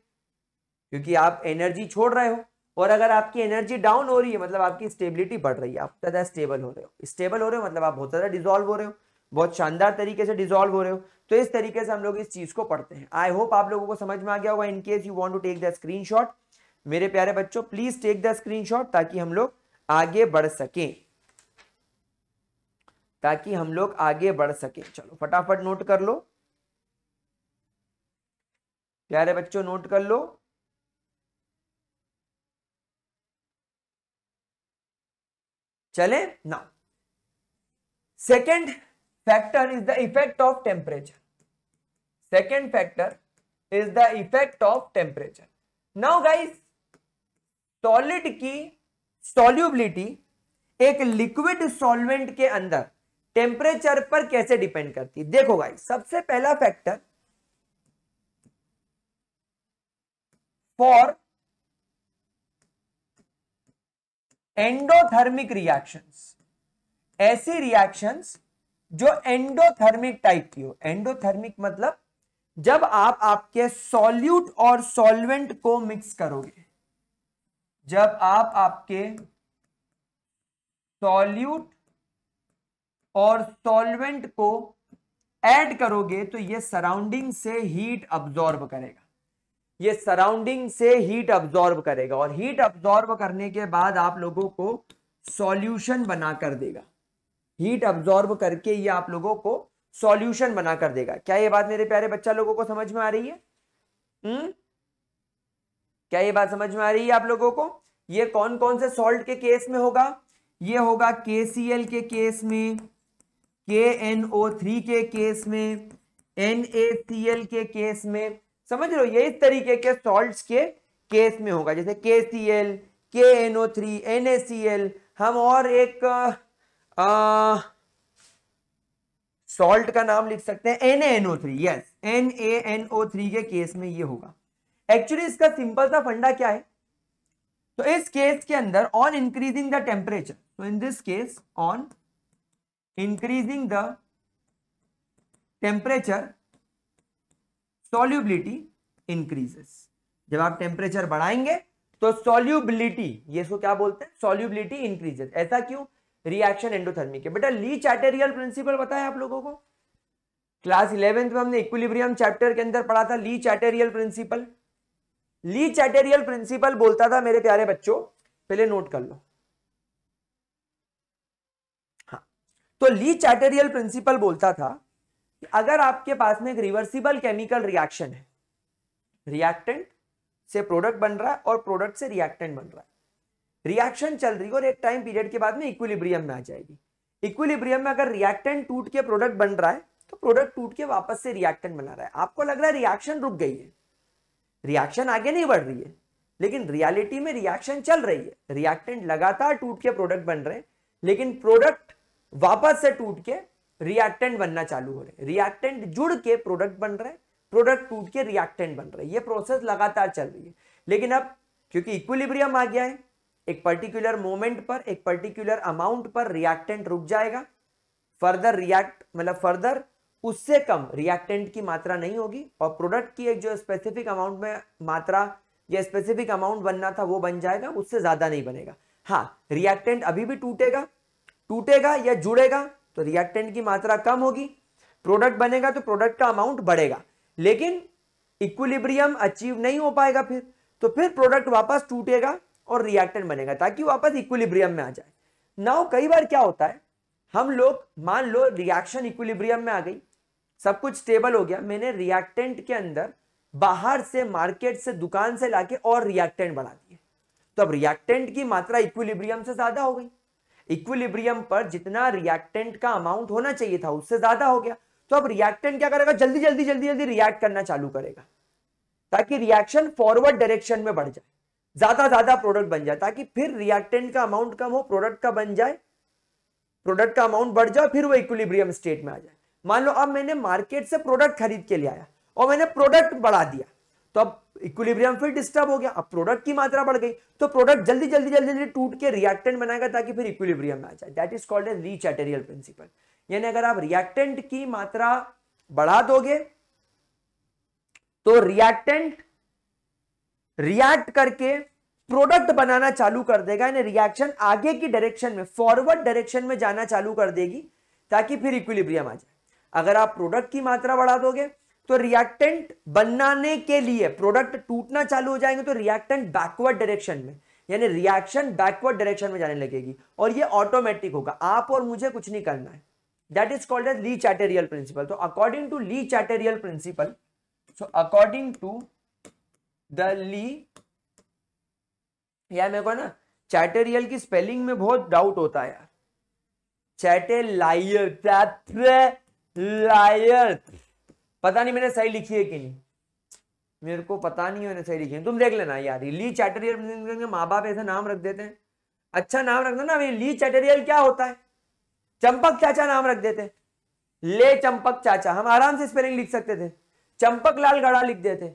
क्योंकि आप एनर्जी छोड़ रहे हो और अगर आपकी एनर्जी डाउन हो रही है मतलब आपकी स्टेबिलिटी बढ़ रही है आप ज़्यादा स्टेबल हो रहे हो स्टेबल हो रहे हो मतलब आप बहुत ज़्यादा डिजोल्व हो रहे हो बहुत शानदार तरीके से डिजोल्व हो रहे हो तो इस तरीके से हम लोग इस चीज़ को पढ़ते हैं आई होप आप लोगों को समझ में आ गया होगा in case you want to take the screen मेरे प्यारे बच्चों प्लीज टेक द स्क्रीनशॉट ताकि हम लोग आगे बढ़ सकें ताकि हम लोग आगे बढ़ सकें चलो फटाफट नोट कर लो प्यारे बच्चों नोट कर लो चले ना second factor is the effect of temperature second factor is the effect of temperature now guys solid की सॉल्युबिलिटी एक लिक्विड सॉल्वेंट के अंदर टेम्परेचर पर कैसे डिपेंड करती है देखो भाई सबसे पहला फैक्टर फॉर एंडोथर्मिक रिएक्शंस ऐसी रिएक्शंस जो एंडोथर्मिक टाइप की हो एंडोथर्मिक मतलब जब आप आपके सॉल्यूट और सॉल्वेंट को मिक्स करोगे जब आप आपके सॉल्यूट और सॉल्वेंट को ऐड करोगे तो ये सराउंडिंग से हीट अब्जॉर्ब करेगा ये सराउंडिंग से हीट अब्जॉर्ब करेगा और हीट अब्जॉर्ब करने के बाद आप लोगों को सॉल्यूशन बना कर देगा हीट अब्जॉर्ब करके ये आप लोगों को सॉल्यूशन बना कर देगा क्या ये बात मेरे प्यारे बच्चा लोगों को समझ में आ रही है हुँ? हम्म? क्या ये बात समझ में आ रही है आप लोगों को ये कौन कौन से सॉल्ट के केस में होगा ये होगा के के केस में के एन ओ थ्री के केस में एन ए सी एल के केस में समझ लो ये इस तरीके के सॉल्ट के केस में होगा जैसे K C L K N O three N A C L हम और एक सॉल्ट का नाम लिख सकते हैं N N O three yes N A N O three के केस में ये होगा एक्चुअली इसका सिंपल सा फंडा क्या है तो इस केस के अंदर ऑन इंक्रीजिंग द टेम्परेचर तो in this case on increasing the temperature solubility increases जब आप टेम्परेचर बढ़ाएंगे तो सॉल्युबिलिटी ये इसको क्या बोलते हैं सॉल्युबिलिटी इंक्रीजेस ऐसा क्यों रिएक्शन एंडोथर्मी के बेटा ली चैटेरियल प्रिंसिपल बताया आप लोगों को क्लास इलेवेंथ में हमने इक्विलिब्रियम चैप्टर के अंदर पढ़ा था ली चैटेरियल प्रिंसिपल ली चैटेरियल प्रिंसिपल बोलता था मेरे प्यारे बच्चों पहले नोट कर लो हाँ तो ली चैटेरियल प्रिंसिपल बोलता था कि अगर आपके पास में एक रिवर्सिबल केमिकल रिएक्शन है रिएक्टेंट से प्रोडक्ट बन रहा है और प्रोडक्ट से रिएक्टेंट बन रहा है रिएक्शन चल रही है और एक टाइम पीरियड के बाद में इक्विलिब्रियम में आ जाएगी इक्विलिब्रियम में अगर रिएक्टेंट टूट के प्रोडक्ट बन रहा है तो प्रोडक्ट टूट के वापस से रिएक्टेंट बना रहा है आपको लग रहा है रिएक्शन रुक गई है रिएक्शन आगे नहीं बढ़ रही है लेकिन रियलिटी में रिएक्शन चल रही है रिएक्टेंट लगातार टूट के प्रोडक्ट बन रहे हैं लेकिन प्रोडक्ट वापस से टूट के रिएक्टेंट बनना चालू हो रहे हैं रिएक्टेंट जुड़ के प्रोडक्ट बन रहे हैं प्रोडक्ट टूट के रिएक्टेंट बन रहे हैं ये प्रोसेस लगातार चल रही है लेकिन अब क्योंकि इक्विलिब्रियम आ गया है एक पर्टिकुलर मोमेंट पर एक पर्टिकुलर अमाउंट पर रिएक्टेंट रुक जाएगा फर्दर रिएक्ट मतलब फर्दर उससे कम रिएक्टेंट की मात्रा नहीं होगी और प्रोडक्ट की एक जो स्पेसिफिक अमाउंट में मात्रा या स्पेसिफिक अमाउंट बनना था वो बन जाएगा उससे ज़्यादा नहीं बनेगा हाँ रिएक्टेंट अभी भी टूटेगा टूटेगा या जुड़ेगा तो रिएक्टेंट की मात्रा कम होगी प्रोडक्ट बनेगा तो प्रोडक्ट का अमाउंट बढ़ेगा लेकिन इक्विलिब्रियम अचीव नहीं हो पाएगा फिर तो फिर प्रोडक्ट वापस टूटेगा और रिएक्टेंट बनेगा ताकि वापस इक्विलिब्रियम में आ जाए नाउ कई बार क्या होता है हम लोग मान लो रिएक्शन इक्विलिब्रियम में आ गई सब कुछ स्टेबल हो गया मैंने रिएक्टेंट के अंदर बाहर से मार्केट से दुकान से लाके और रिएक्टेंट बढ़ा दिए तो अब रिएक्टेंट की मात्रा इक्विलिब्रियम से ज्यादा हो गई इक्विलिब्रियम पर जितना रिएक्टेंट का अमाउंट होना चाहिए था उससे ज्यादा हो गया तो अब रिएक्टेंट क्या करेगा जल्दी जल्दी जल्दी जल्दी रिएक्ट करना चालू करेगा ताकि रिएक्शन फॉरवर्ड डायरेक्शन में बढ़ जाए ज्यादा ज्यादा प्रोडक्ट बन जाए ताकि फिर रिएक्टेंट का अमाउंट कम हो प्रोडक्ट का बन जाए प्रोडक्ट का अमाउंट बढ़ जाए फिर वो इक्विलिब्रियम स्टेट में आ जाए मान लो अब मैंने मार्केट से प्रोडक्ट खरीद के लिए आया और मैंने प्रोडक्ट बढ़ा दिया तो अब इक्विलिब्रियम फिर डिस्टर्ब हो गया अब प्रोडक्ट की मात्रा बढ़ गई तो प्रोडक्ट जल्दी जल्दी जल्दी जल्दी टूट के रिएक्टेंट बनाएगा ताकि फिर इक्विलिब्रियम में आ जाए that is called Le Chatelier principle यानी अगर आप रिएक्टेंट की मात्रा बढ़ा दोगे तो रिएक्टेंट रिएक्ट करके प्रोडक्ट बनाना चालू कर देगा यानी रिएक्शन आगे की डायरेक्शन में फॉरवर्ड डायरेक्शन में जाना चालू कर देगी ताकि फिर इक्विलिब्रियम आ जाए अगर आप प्रोडक्ट की मात्रा बढ़ा दोगे तो रिएक्टेंट बनाने के लिए प्रोडक्ट टूटना चालू हो जाएंगे तो रिएक्टेंट बैकवर्ड डायरेक्शन में यानी रिएक्शन बैकवर्ड डायरेक्शन में जाने लगेगी और ये ऑटोमेटिक होगा आप और मुझे कुछ नहीं करना है that is called as Le Chatelier principle तो according to Le Chatelier principle so according to the Le यार मेरे को ना चैटेरियल की स्पेलिंग में बहुत डाउट होता है यार चैटेलायर लायर्थ पता नहीं मैंने सही लिखी है कि नहीं मेरे को पता नहीं मैंने सही लिखी है तुम देख लेना यार ली चैटरियल माँ बाप ऐसा नाम रख देते हैं अच्छा नाम दो ना अभी ली चैटरियल क्या होता है चंपक चाचा नाम रख देते ले चंपक चाचा हम आराम से स्पेलिंग लिख सकते थे चंपक लाल गढ़ा लिख देते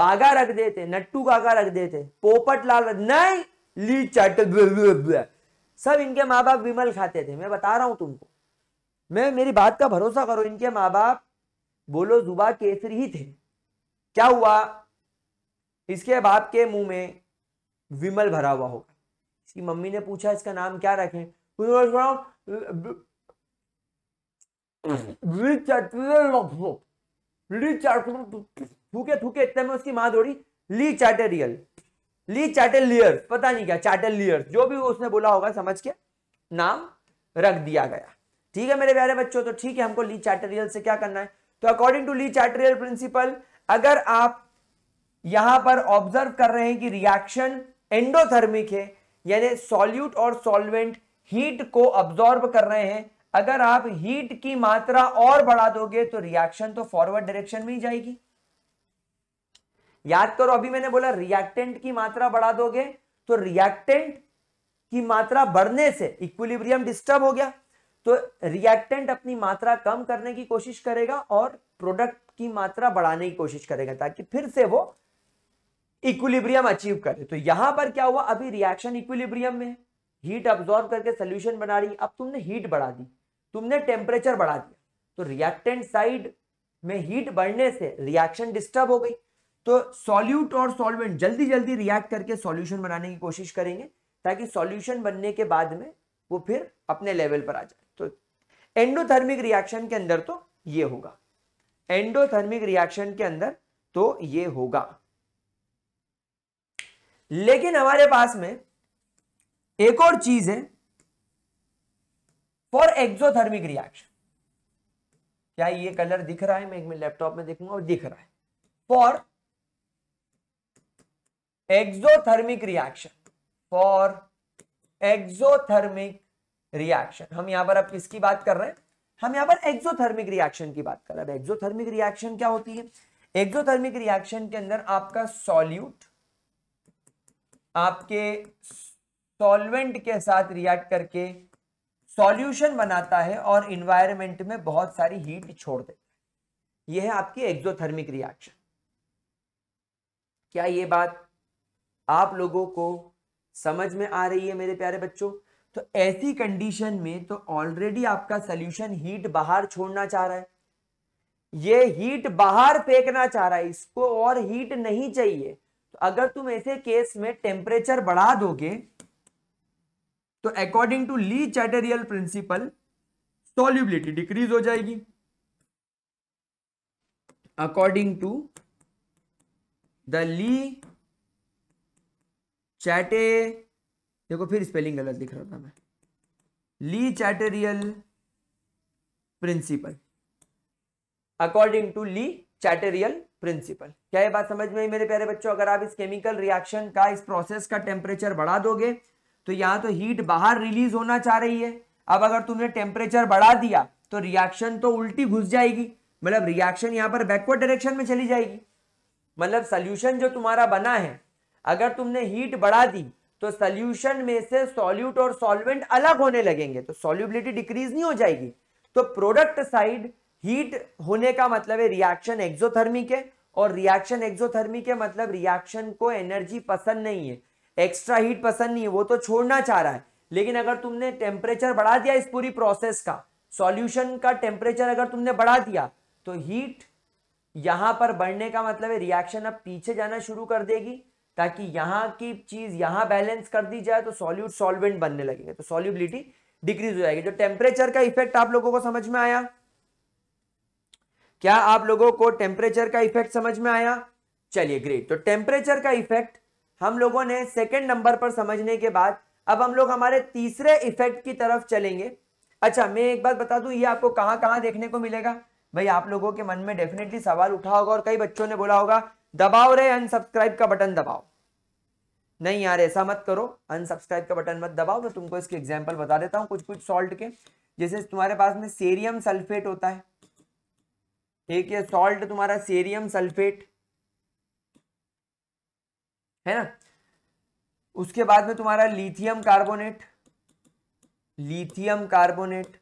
बागा रख देते नट्टू काका रख देते पोपट लाल नहीं ली चैटल सब इनके माँ बाप विमल खाते थे मैं बता रहा हूं तुमको मैं मेरी बात का भरोसा करो इनके माँ बाप बोलो जुबा केसरी ही थे क्या हुआ इसके बाप के मुंह में विमल भरा हुआ होगा इसकी मम्मी ने पूछा इसका नाम क्या रखें थूके थूके इतने में उसकी माँ दौड़ी ली चार्टेरियल ली लियर्स पता नहीं क्या लियर्स जो भी उसने बोला होगा समझ के नाम रख दिया गया ठीक है मेरे प्यारे बच्चों तो ठीक है हमको ली चैटरियल से क्या करना है तो according to Le Chatelier principle अगर आप यहां पर ऑब्जर्व कर रहे हैं कि रिएक्शन एंडोथर्मिक है यानी सॉल्यूट और सॉल्वेंट हीट को अब्जॉर्ब कर रहे हैं अगर आप हीट की मात्रा और बढ़ा दोगे तो रिएक्शन तो फॉरवर्ड डायरेक्शन में ही जाएगी याद करो अभी मैंने बोला रिएक्टेंट की मात्रा बढ़ा दोगे तो रिएक्टेंट की मात्रा बढ़ने से इक्विलिब्रियम डिस्टर्ब हो गया तो रिएक्टेंट अपनी मात्रा कम करने की कोशिश करेगा और प्रोडक्ट की मात्रा बढ़ाने की कोशिश करेगा ताकि फिर से वो इक्विलिब्रियम अचीव करे तो यहां पर क्या हुआ अभी रिएक्शन इक्विलिब्रियम में है हीट अब्जॉर्ब करके सोल्यूशन बना रही अब तुमने हीट बढ़ा दी तुमने टेम्परेचर बढ़ा दिया तो रिएक्टेंट साइड में हीट बढ़ने से रिएक्शन डिस्टर्ब हो गई तो सॉल्यूट और सॉल्वेंट जल्दी जल्दी रिएक्ट करके सॉल्यूशन बनाने की कोशिश करेंगे ताकि सॉल्यूशन बनने के बाद में वो फिर अपने लेवल पर आ जाए एंडोथर्मिक रिएक्शन के अंदर तो ये होगा एंडोथर्मिक रिएक्शन के अंदर तो ये होगा लेकिन हमारे पास में एक और चीज है फॉर एक्सोथर्मिक रिएक्शन क्या ये कलर दिख रहा है मैं एक में लैपटॉप में देखूंगा और दिख रहा है for exothermic reaction for exothermic reaction हम यहाँ पर अब किसकी बात कर रहे हैं हम यहाँ पर एक्सोथर्मिक रिएक्शन की बात कर रहे हैं एक्सोथर्मिक रिएक्शन क्या होती है एक्सोथर्मिक रिएक्शन के अंदर आपका सॉल्यूट आपके सॉल्वेंट के साथ रिएक्ट करके सॉल्यूशन बनाता है और इन्वायरमेंट में बहुत सारी हीट छोड़ देता है यह है आपकी एक्सोथर्मिक रिएक्शन क्या ये बात आप लोगों को समझ में आ रही है मेरे प्यारे बच्चों तो ऐसी कंडीशन में तो ऑलरेडी आपका सोल्यूशन हीट बाहर छोड़ना चाह रहा है ये हीट बाहर फेंकना चाह रहा है इसको और हीट नहीं चाहिए तो अगर तुम ऐसे केस में टेम्परेचर बढ़ा दोगे तो according to Le Chatelier principle solubility decrease हो जाएगी according to the Le Chatelier देखो फिर स्पेलिंग गलत लिख रहा था मैं Le Chatelier principle according to Le Chatelier principle क्या ये बात समझ में मेरे प्यारे बच्चों अगर आप इस केमिकल रिएक्शन का इस प्रोसेस का टेम्परेचर बढ़ा दोगे तो यहां तो हीट बाहर रिलीज होना चाह रही है अब अगर तुमने टेम्परेचर बढ़ा दिया तो रिएक्शन तो उल्टी घुस जाएगी मतलब रिएक्शन यहाँ पर बैकवर्ड डायरेक्शन में चली जाएगी मतलब सोल्यूशन जो तुम्हारा बना है अगर तुमने हीट बढ़ा दी तो सोल्यूशन में से सॉल्यूट और सॉल्वेंट अलग होने लगेंगे तो सॉल्युबिलिटी डिक्रीज नहीं हो जाएगी तो प्रोडक्ट साइड हीट होने का मतलब है रिएक्शन एक्सोथर्मिक है और रिएक्शन एक्सोथर्मिक है मतलब रिएक्शन को एनर्जी पसंद नहीं है एक्स्ट्रा हीट पसंद नहीं है वो तो छोड़ना चाह रहा है लेकिन अगर तुमने टेम्परेचर बढ़ा दिया इस पूरी प्रोसेस का सॉल्यूशन का टेम्परेचर अगर तुमने बढ़ा दिया तो हीट यहां पर बढ़ने का मतलब है रिएक्शन अब पीछे जाना शुरू कर देगी ताकि यहाँ की चीज़ यहाँ बैलेंस कर दी जाए तो सॉल्यूट सॉल्वेंट बनने लगेंगे तो सॉल्यूबिलिटी डिक्रीज हो जाएगी जो तो टेम्परेचर का इफेक्ट आप लोगों को समझ में आया क्या आप लोगों को टेम्परेचर का इफेक्ट समझ में आया चलिए ग्रेट तो टेम्परेचर का इफेक्ट हम लोगों ने सेकेंड नंबर पर समझने के बाद अब हम लोग हमारे तीसरे इफेक्ट की तरफ चलेंगे अच्छा मैं एक बात बता दूं ये आपको कहाँ कहाँ देखने को मिलेगा भाई आप लोगों के मन में डेफिनेटली सवाल उठा होगा और कई बच्चों ने बोला होगा दबाओ रे अनसब्सक्राइब का बटन दबाओ नहीं यार ऐसा मत करो अनसब्सक्राइब का बटन मत दबाओ मैं तुमको इसके एग्जाम्पल बता देता हूँ कुछ कुछ सॉल्ट के जैसे तुम्हारे पास में सेरियम सल्फेट होता है ठीक है सॉल्ट तुम्हारा सेरियम सल्फेट है ना उसके बाद में तुम्हारा लिथियम कार्बोनेट लिथियम कार्बोनेट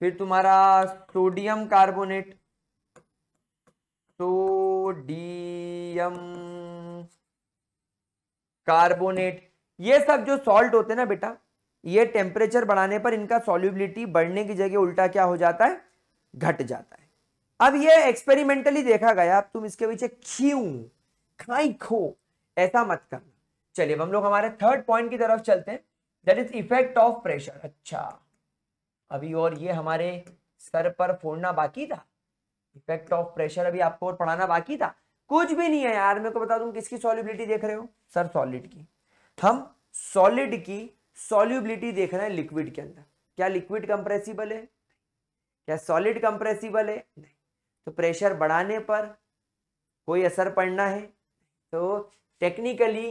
फिर तुम्हारा सोडियम कार्बोनेट सोडियम कार्बोनेट ये सब जो सॉल्ट होते हैं ना बेटा ये टेम्परेचर बढ़ाने पर इनका सॉल्युबिलिटी बढ़ने की जगह उल्टा क्या हो जाता है घट जाता है अब ये एक्सपेरिमेंटली देखा गया अब तुम इसके पीछे क्यों खाई खो ऐसा मत करना चलिए हम लोग हमारे थर्ड पॉइंट की तरफ चलते हैं that is effect of pressure अच्छा अभी और ये हमारे सर पर फोड़ना बाकी था इफेक्ट ऑफ प्रेशर अभी आपको और पढ़ाना बाकी था कुछ भी नहीं है यार मेरे को बता तुम किसकी सॉल्युबिलिटी देख रहे हो सर सॉलिड की हम सॉलिड की सॉल्युबिलिटी देख रहे हैं लिक्विड के अंदर क्या लिक्विड कंप्रेसिबल है क्या सॉलिड कंप्रेसिबल है नहीं तो प्रेशर बढ़ाने पर कोई असर पड़ना है तो technically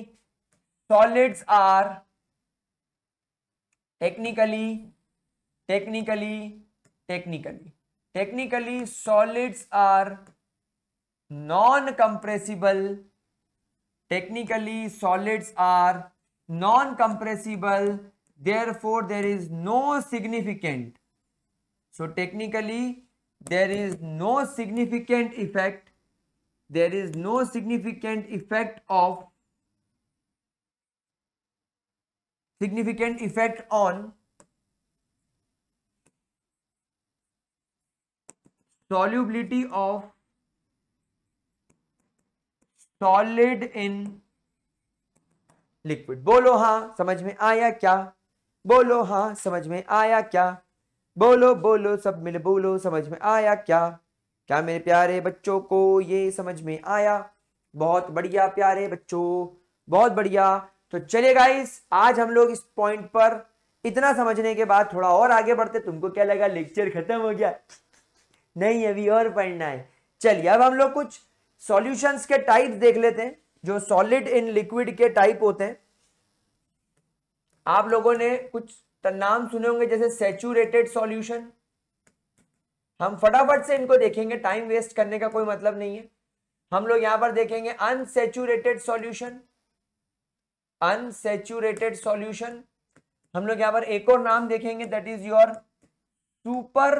solids are technically technically technically technically solids are non-compressible technically solids are non-compressible therefore there is no significant so technically there is no significant effect there is no significant effect of significant effect on solubility of solid in liquid बोलो हाँ समझ में आया क्या बोलो हाँ समझ में आया क्या बोलो बोलो सब मिल बोलो समझ में आया क्या क्या मेरे प्यारे बच्चों को ये समझ में आया बहुत बढ़िया प्यारे बच्चों बहुत बढ़िया तो चलिए गाइस आज हम लोग इस पॉइंट पर इतना समझने के बाद थोड़ा और आगे बढ़ते तुमको क्या लगा लेक्चर खत्म हो गया नहीं अभी और पढ़ना है चलिए अब हम लोग कुछ सॉल्यूशंस के टाइप देख लेते हैं जो सॉलिड इन लिक्विड के टाइप होते हैं आप लोगों ने कुछ नाम सुने होंगे जैसे सेचुरेटेड सॉल्यूशन हम फटाफट से इनको देखेंगे टाइम वेस्ट करने का कोई मतलब नहीं है हम लोग यहां पर देखेंगे अनसेचुरेटेड सॉल्यूशन अनसेचुरेटेड सॉल्यूशन हम लोग यहां पर एक और नाम देखेंगे that is your super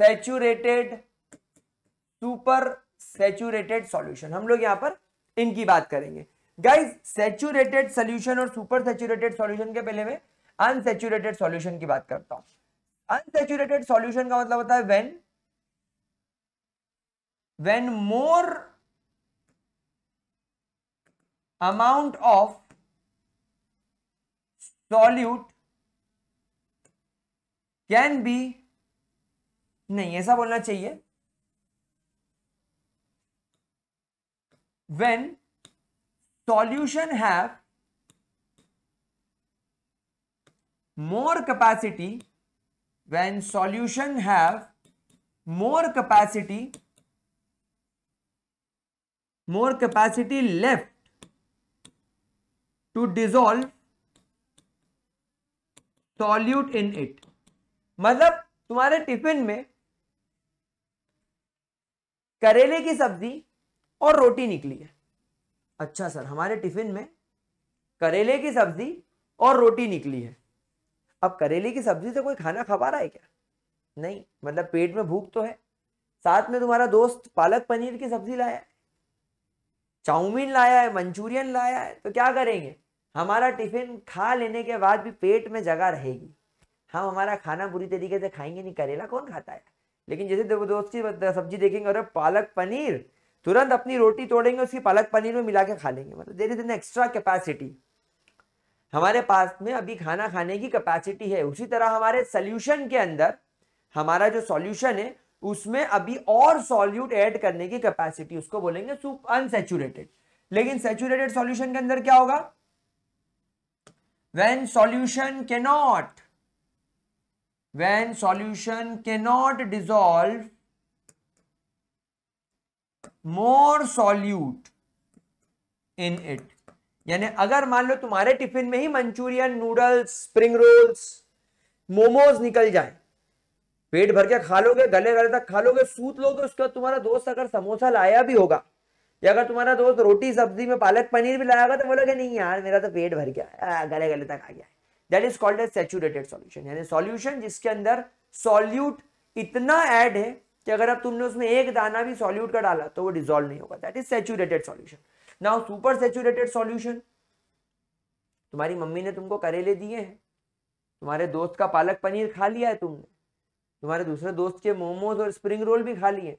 saturated super saturated solution हम लोग यहां पर इनकी बात करेंगे गाइज सेचुरेटेड सॉल्यूशन और सुपर सेचुरेटेड सॉल्यूशन के पहले मैं अनसेचुरेटेड सॉल्यूशन की बात करता हूं अनसेचुरेटेड सॉल्यूशन का मतलब होता है when when more amount of solute can be नहीं ऐसा बोलना चाहिए when solution have more capacity when solution have more capacity more capacity left to dissolve solute in it मतलब तुम्हारे टिफिन में करेले की सब्जी और रोटी निकली है अच्छा सर हमारे टिफिन में करेले की सब्जी और रोटी निकली है अब करेले की सब्जी से कोई खाना खा पा रहा है क्या नहीं मतलब पेट में भूख तो है साथ में तुम्हारा दोस्त पालक पनीर की सब्जी लाया है चाउमीन लाया है मंचूरियन लाया है तो क्या करेंगे हमारा टिफिन खा लेने के बाद भी पेट में जगह रहेगी हम हमारा खाना बुरी तरीके से खाएंगे नहीं करेला कौन खाता है लेकिन जैसे दोस्त की सब्जी देखेंगे अरे पालक पनीर तुरंत अपनी रोटी तोड़ेंगे उसकी पालक पनीर में मिला के खा लेंगे मतलब there is an extra capacity हमारे पास में अभी खाना खाने की कैपेसिटी है उसी तरह हमारे सोल्यूशन के अंदर हमारा जो सॉल्यूशन है उसमें अभी और सॉल्यूट ऐड करने की कैपेसिटी उसको बोलेंगे अनसेचुरेटेड लेकिन सेचुरेटेड सॉल्यूशन के अंदर क्या होगा when solution cannot when solution cannot dissolve more solute in it यानी अगर मान लो तुम्हारे टिफिन में ही Manchurian noodles spring rolls momos निकल जाए पेट भर के खा लोगे गले गले तक खा लोगे सूत लोगे उसके बाद तुम्हारा दोस्त अगर समोसा लाया भी होगा या अगर तुम्हारा दोस्त रोटी सब्जी में पालक पनीर भी लाया होगा तो बोलोगे नहीं यार मेरा तो पेट भर गया गले गले तक आ गया that is called as saturated solution यानी सोल्यूशन जिसके अंदर सोल्यूट इतना एड है कि अगर आप तुमने उसमें एक दाना भी सोल्यूट का डाला तो वो डिजोल्व नहीं होगा that is saturated solution now super saturated solution तुम्हारी मम्मी ने तुमको करेले दिए हैं तुम्हारे दोस्त का पालक पनीर खा लिया है तुमने तुम्हारे दूसरे दोस्त के मोमोज और स्प्रिंग रोल भी खा लिए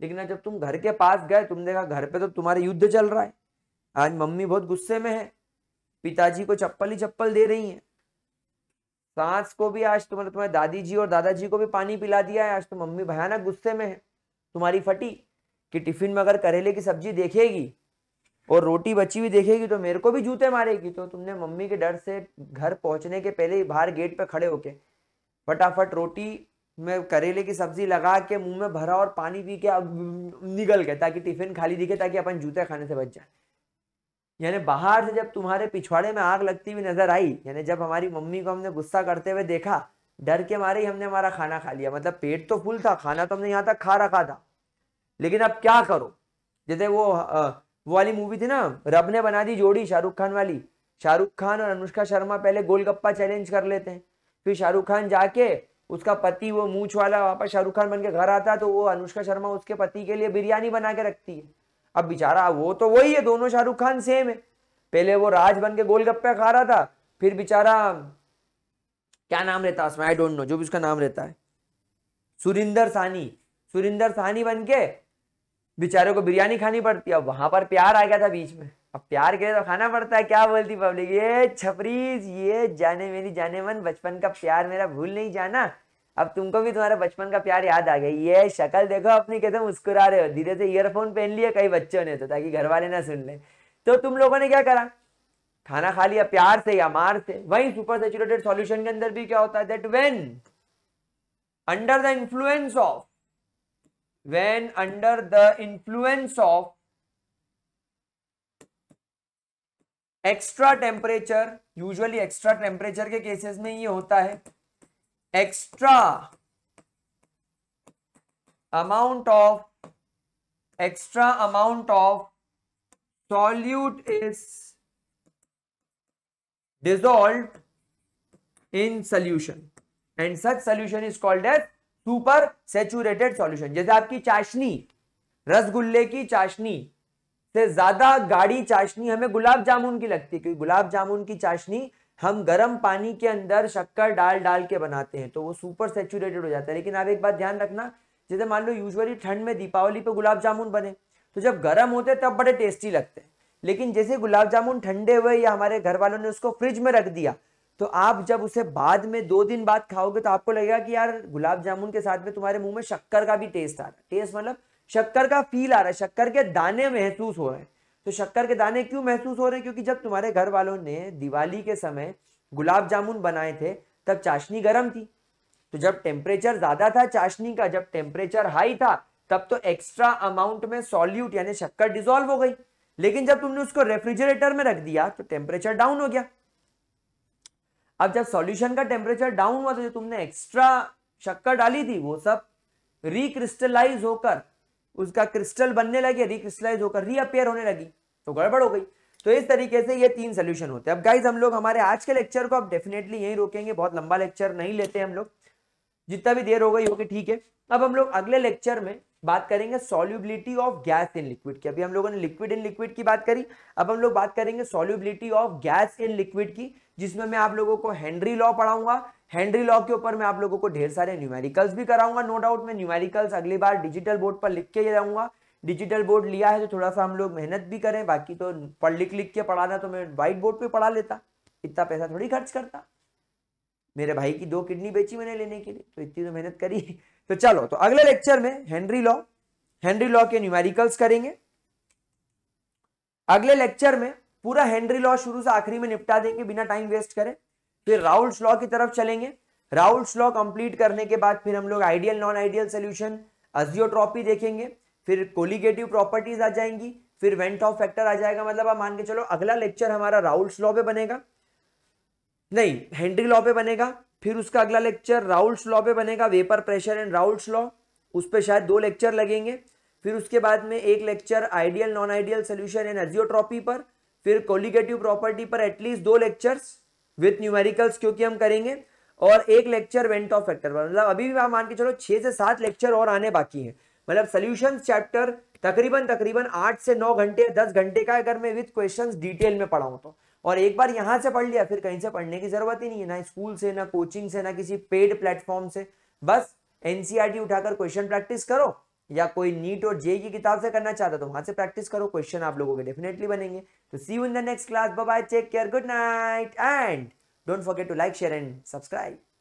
लेकिन जब तुम घर के पास गए तुमने कहा घर पे तो तुम्हारे युद्ध चल रहा है आज मम्मी बहुत गुस्से में है पिताजी को चप्पल ही चप्पल दे रही हैं सांस को भी आज तुमने तो मतलब तुम्हारे दादी जी और दादाजी को भी पानी पिला दिया है आज तो मम्मी भयानक गुस्से में है तुम्हारी फटी कि टिफिन में अगर करेले की सब्जी देखेगी और रोटी बची हुई देखेगी तो मेरे को भी जूते मारेगी तो तुमने मम्मी के डर से घर पहुंचने के पहले ही बाहर गेट पे खड़े होके फटाफट रोटी में करेले की सब्जी लगा के मुंह में भरा और पानी पी के निकल गए ताकि टिफिन खाली दिखे ताकि अपन जूते खाने से बच जाए यानी बाहर से जब तुम्हारे पिछवाड़े में आग लगती हुई नजर आई यानी जब हमारी मम्मी को हमने गुस्सा करते हुए देखा डर के मारे ही हमने हमारा खाना खा लिया मतलब पेट तो फुल था खाना तो हमने यहाँ तक खा रखा था लेकिन अब क्या करो जैसे वो वो वाली मूवी थी ना रब ने बना दी जोड़ी शाहरुख खान वाली शाहरुख खान और अनुष्का शर्मा पहले गोलगप्पा चैलेंज कर लेते हैं फिर शाहरुख खान जाके उसका पति वो मूछ वाला वापस शाहरुख खान बन के घर आता तो वो अनुष्का शर्मा उसके पति के लिए बिरयानी बना के रखती है अब बेचारा वो तो वही है दोनों शाहरुख खान सेम है पहले वो राज बन के गोलगप्पे खा रहा था फिर बेचारा क्या नाम रहता है उसमें आई डोंट नो जो भी उसका नाम रहता है सुरिंदर सानी सुरिंदर सानी बन के बेचारे को बिरयानी खानी पड़ती है वहां पर प्यार आ गया था बीच में अब प्यार के तो खाना पड़ता है क्या बोलती पब्लिक ये छपरीज ये जाने मेरी जाने मन बचपन का प्यार मेरा भूल नहीं जाना अब तुमको भी तुम्हारा बचपन का प्यार याद आ गया ये शक्ल देखो अपनी कहते मुस्कुरा रहे हो धीरे से ईयरफोन पहन लिए कई बच्चों ने तो ताकि घर वाले ना सुन ले तो तुम लोगों ने क्या करा खाना खा लिया प्यार से या मार से वही सुपर सेचुरेटेड सोल्यूशन के अंदर भी क्या होता है that when under the influence of when under the influence of extra temperature usually extra temperature के केसेस में ये होता है extra amount of extra amount of solute is dissolve in solution and such solution is called as super saturated solution जैसे आपकी चाशनी रसगुल्ले की चाशनी से ज्यादा गाढ़ी चाशनी हमें गुलाब जामुन की लगती है क्योंकि गुलाब जामुन की चाशनी हम गर्म पानी के अंदर शक्कर डाल डाल के बनाते हैं तो वो सुपर सेचुरेटेड हो जाता है लेकिन आप एक बात ध्यान रखना जैसे मान लो यूजली ठंड में दीपावली पे गुलाब जामुन बने तो जब गर्म होते तब बड़े टेस्टी लगते हैं लेकिन जैसे गुलाब जामुन ठंडे हुए या हमारे घर वालों ने उसको फ्रिज में रख दिया तो आप जब उसे बाद में दो दिन बाद खाओगे तो आपको लगेगा कि यार गुलाब जामुन के साथ में तुम्हारे मुंह में शक्कर का भी टेस्ट आ रहा है टेस्ट मतलब शक्कर का फील आ रहा है शक्कर के दाने महसूस हो रहे हैं तो शक्कर के दाने क्यों महसूस हो रहे हैं क्योंकि जब तुम्हारे घर वालों ने दिवाली के समय गुलाब जामुन बनाए थे तब चाशनी गर्म थी तो जब टेम्परेचर ज्यादा था चाशनी का जब टेम्परेचर हाई था तब तो एक्स्ट्रा अमाउंट में सॉल्यूट यानी शक्कर डिजोल्व हो गई लेकिन जब तुमने उसको रेफ्रिजरेटर में रख दिया तो टेम्परेचर डाउन हो गया अब जब सॉल्यूशन का टेम्परेचर डाउन हुआ तो जो तुमने एक्स्ट्रा शक्कर डाली थी वो सब रिक्रिस्टलाइज होकर उसका क्रिस्टल बनने लगी रिक्रिस्टलाइज होकर रीअपेयर होने लगी तो गड़बड़ हो गई तो इस तरीके से ये तीन सोल्यूशन होते हैं अब गाइज हम लोग हमारे आज के लेक्चर को अब डेफिनेटली यही रोकेंगे बहुत लंबा लेक्चर नहीं लेते हम लोग जितना भी देर हो गई होगी ठीक है अब हम लोग अगले लेक्चर में बात करेंगे solubility of gas in liquid की अभी हम लोगों ने लिक्विड इन लिक्विड की बात करी अब हम लोग बात करेंगे solubility of gas in liquid की जिसमें मैं आप लोगों को हेनरी लॉ पढ़ाऊंगा हेनरी लॉ के ऊपर मैं आप लोगों को ढेर सारे न्यूमेरिकल्स भी कराऊंगा नो डाउट मैं न्यूमेरिकल्स अगली बार डिजिटल बोर्ड पर लिख के जाऊंगा डिजिटल बोर्ड लिया है तो थोड़ा सा हम लोग मेहनत भी करें बाकी तो पढ़ लिख लिख के पढ़ाना तो मैं व्हाइट बोर्ड पर पढ़ा लेता इतना पैसा थोड़ी खर्च करता मेरे भाई की दो किडनी बेची मैंने लेने के लिए तो इतनी तो मेहनत करी तो चलो तो अगले लेक्चर में हेनरी लॉ हेनरी लॉ के न्यूमेरिकल्स करेंगे अगले लेक्चर में पूरा हेनरी लॉ शुरू से आखिरी में निपटा देंगे बिना टाइम वेस्ट करें फिर राउल्स लॉ की तरफ चलेंगे राउल्स लॉ कंप्लीट करने के बाद फिर हम लोग ideal non ideal solution azeotropy देखेंगे फिर कोलिगेटिव प्रॉपर्टीज आ जाएंगी फिर वेंट ऑफ फैक्टर आ जाएगा मतलब आप मान के चलो अगला लेक्चर हमारा राउल्स लॉ पे बनेगा नहीं हेनरी लॉ पे बनेगा फिर उसका अगला लेक्चर राउल्स लॉ पे बनेगा vapour pressure and Raoult's law उस पर शायद दो लेक्चर लगेंगे फिर उसके बाद में एक lecture ideal non ideal solution and azeotropy पर फिर कोलिगेटिव प्रॉपर्टी पर एटलीस्ट दो लेक्चर्स विथ न्यूमेरिकल्स क्योंकि हम करेंगे और एक लेक्चर वेंट ऑफ फैक्टर पर मतलब अभी भी आप मान के चलो छः से सात लेक्चर और आने बाकी हैं मतलब सोल्यूशन चैप्टर तकरीबन तकरीबन आठ से नौ घंटे दस घंटे का अगर मैं विथ क्वेश्चन डिटेल में पढ़ाऊँ तो और एक बार यहां से पढ़ लिया फिर कहीं से पढ़ने की जरूरत ही नहीं है ना स्कूल से ना कोचिंग से ना किसी पेड प्लेटफॉर्म से बस एनसीईआरटी उठाकर क्वेश्चन प्रैक्टिस करो या कोई नीट और जे की किताब से करना चाहता तो वहां से प्रैक्टिस करो क्वेश्चन आप लोगों के डेफिनेटली बनेंगे तो see you in the next class bye take care good night and don't forget to like share and subscribe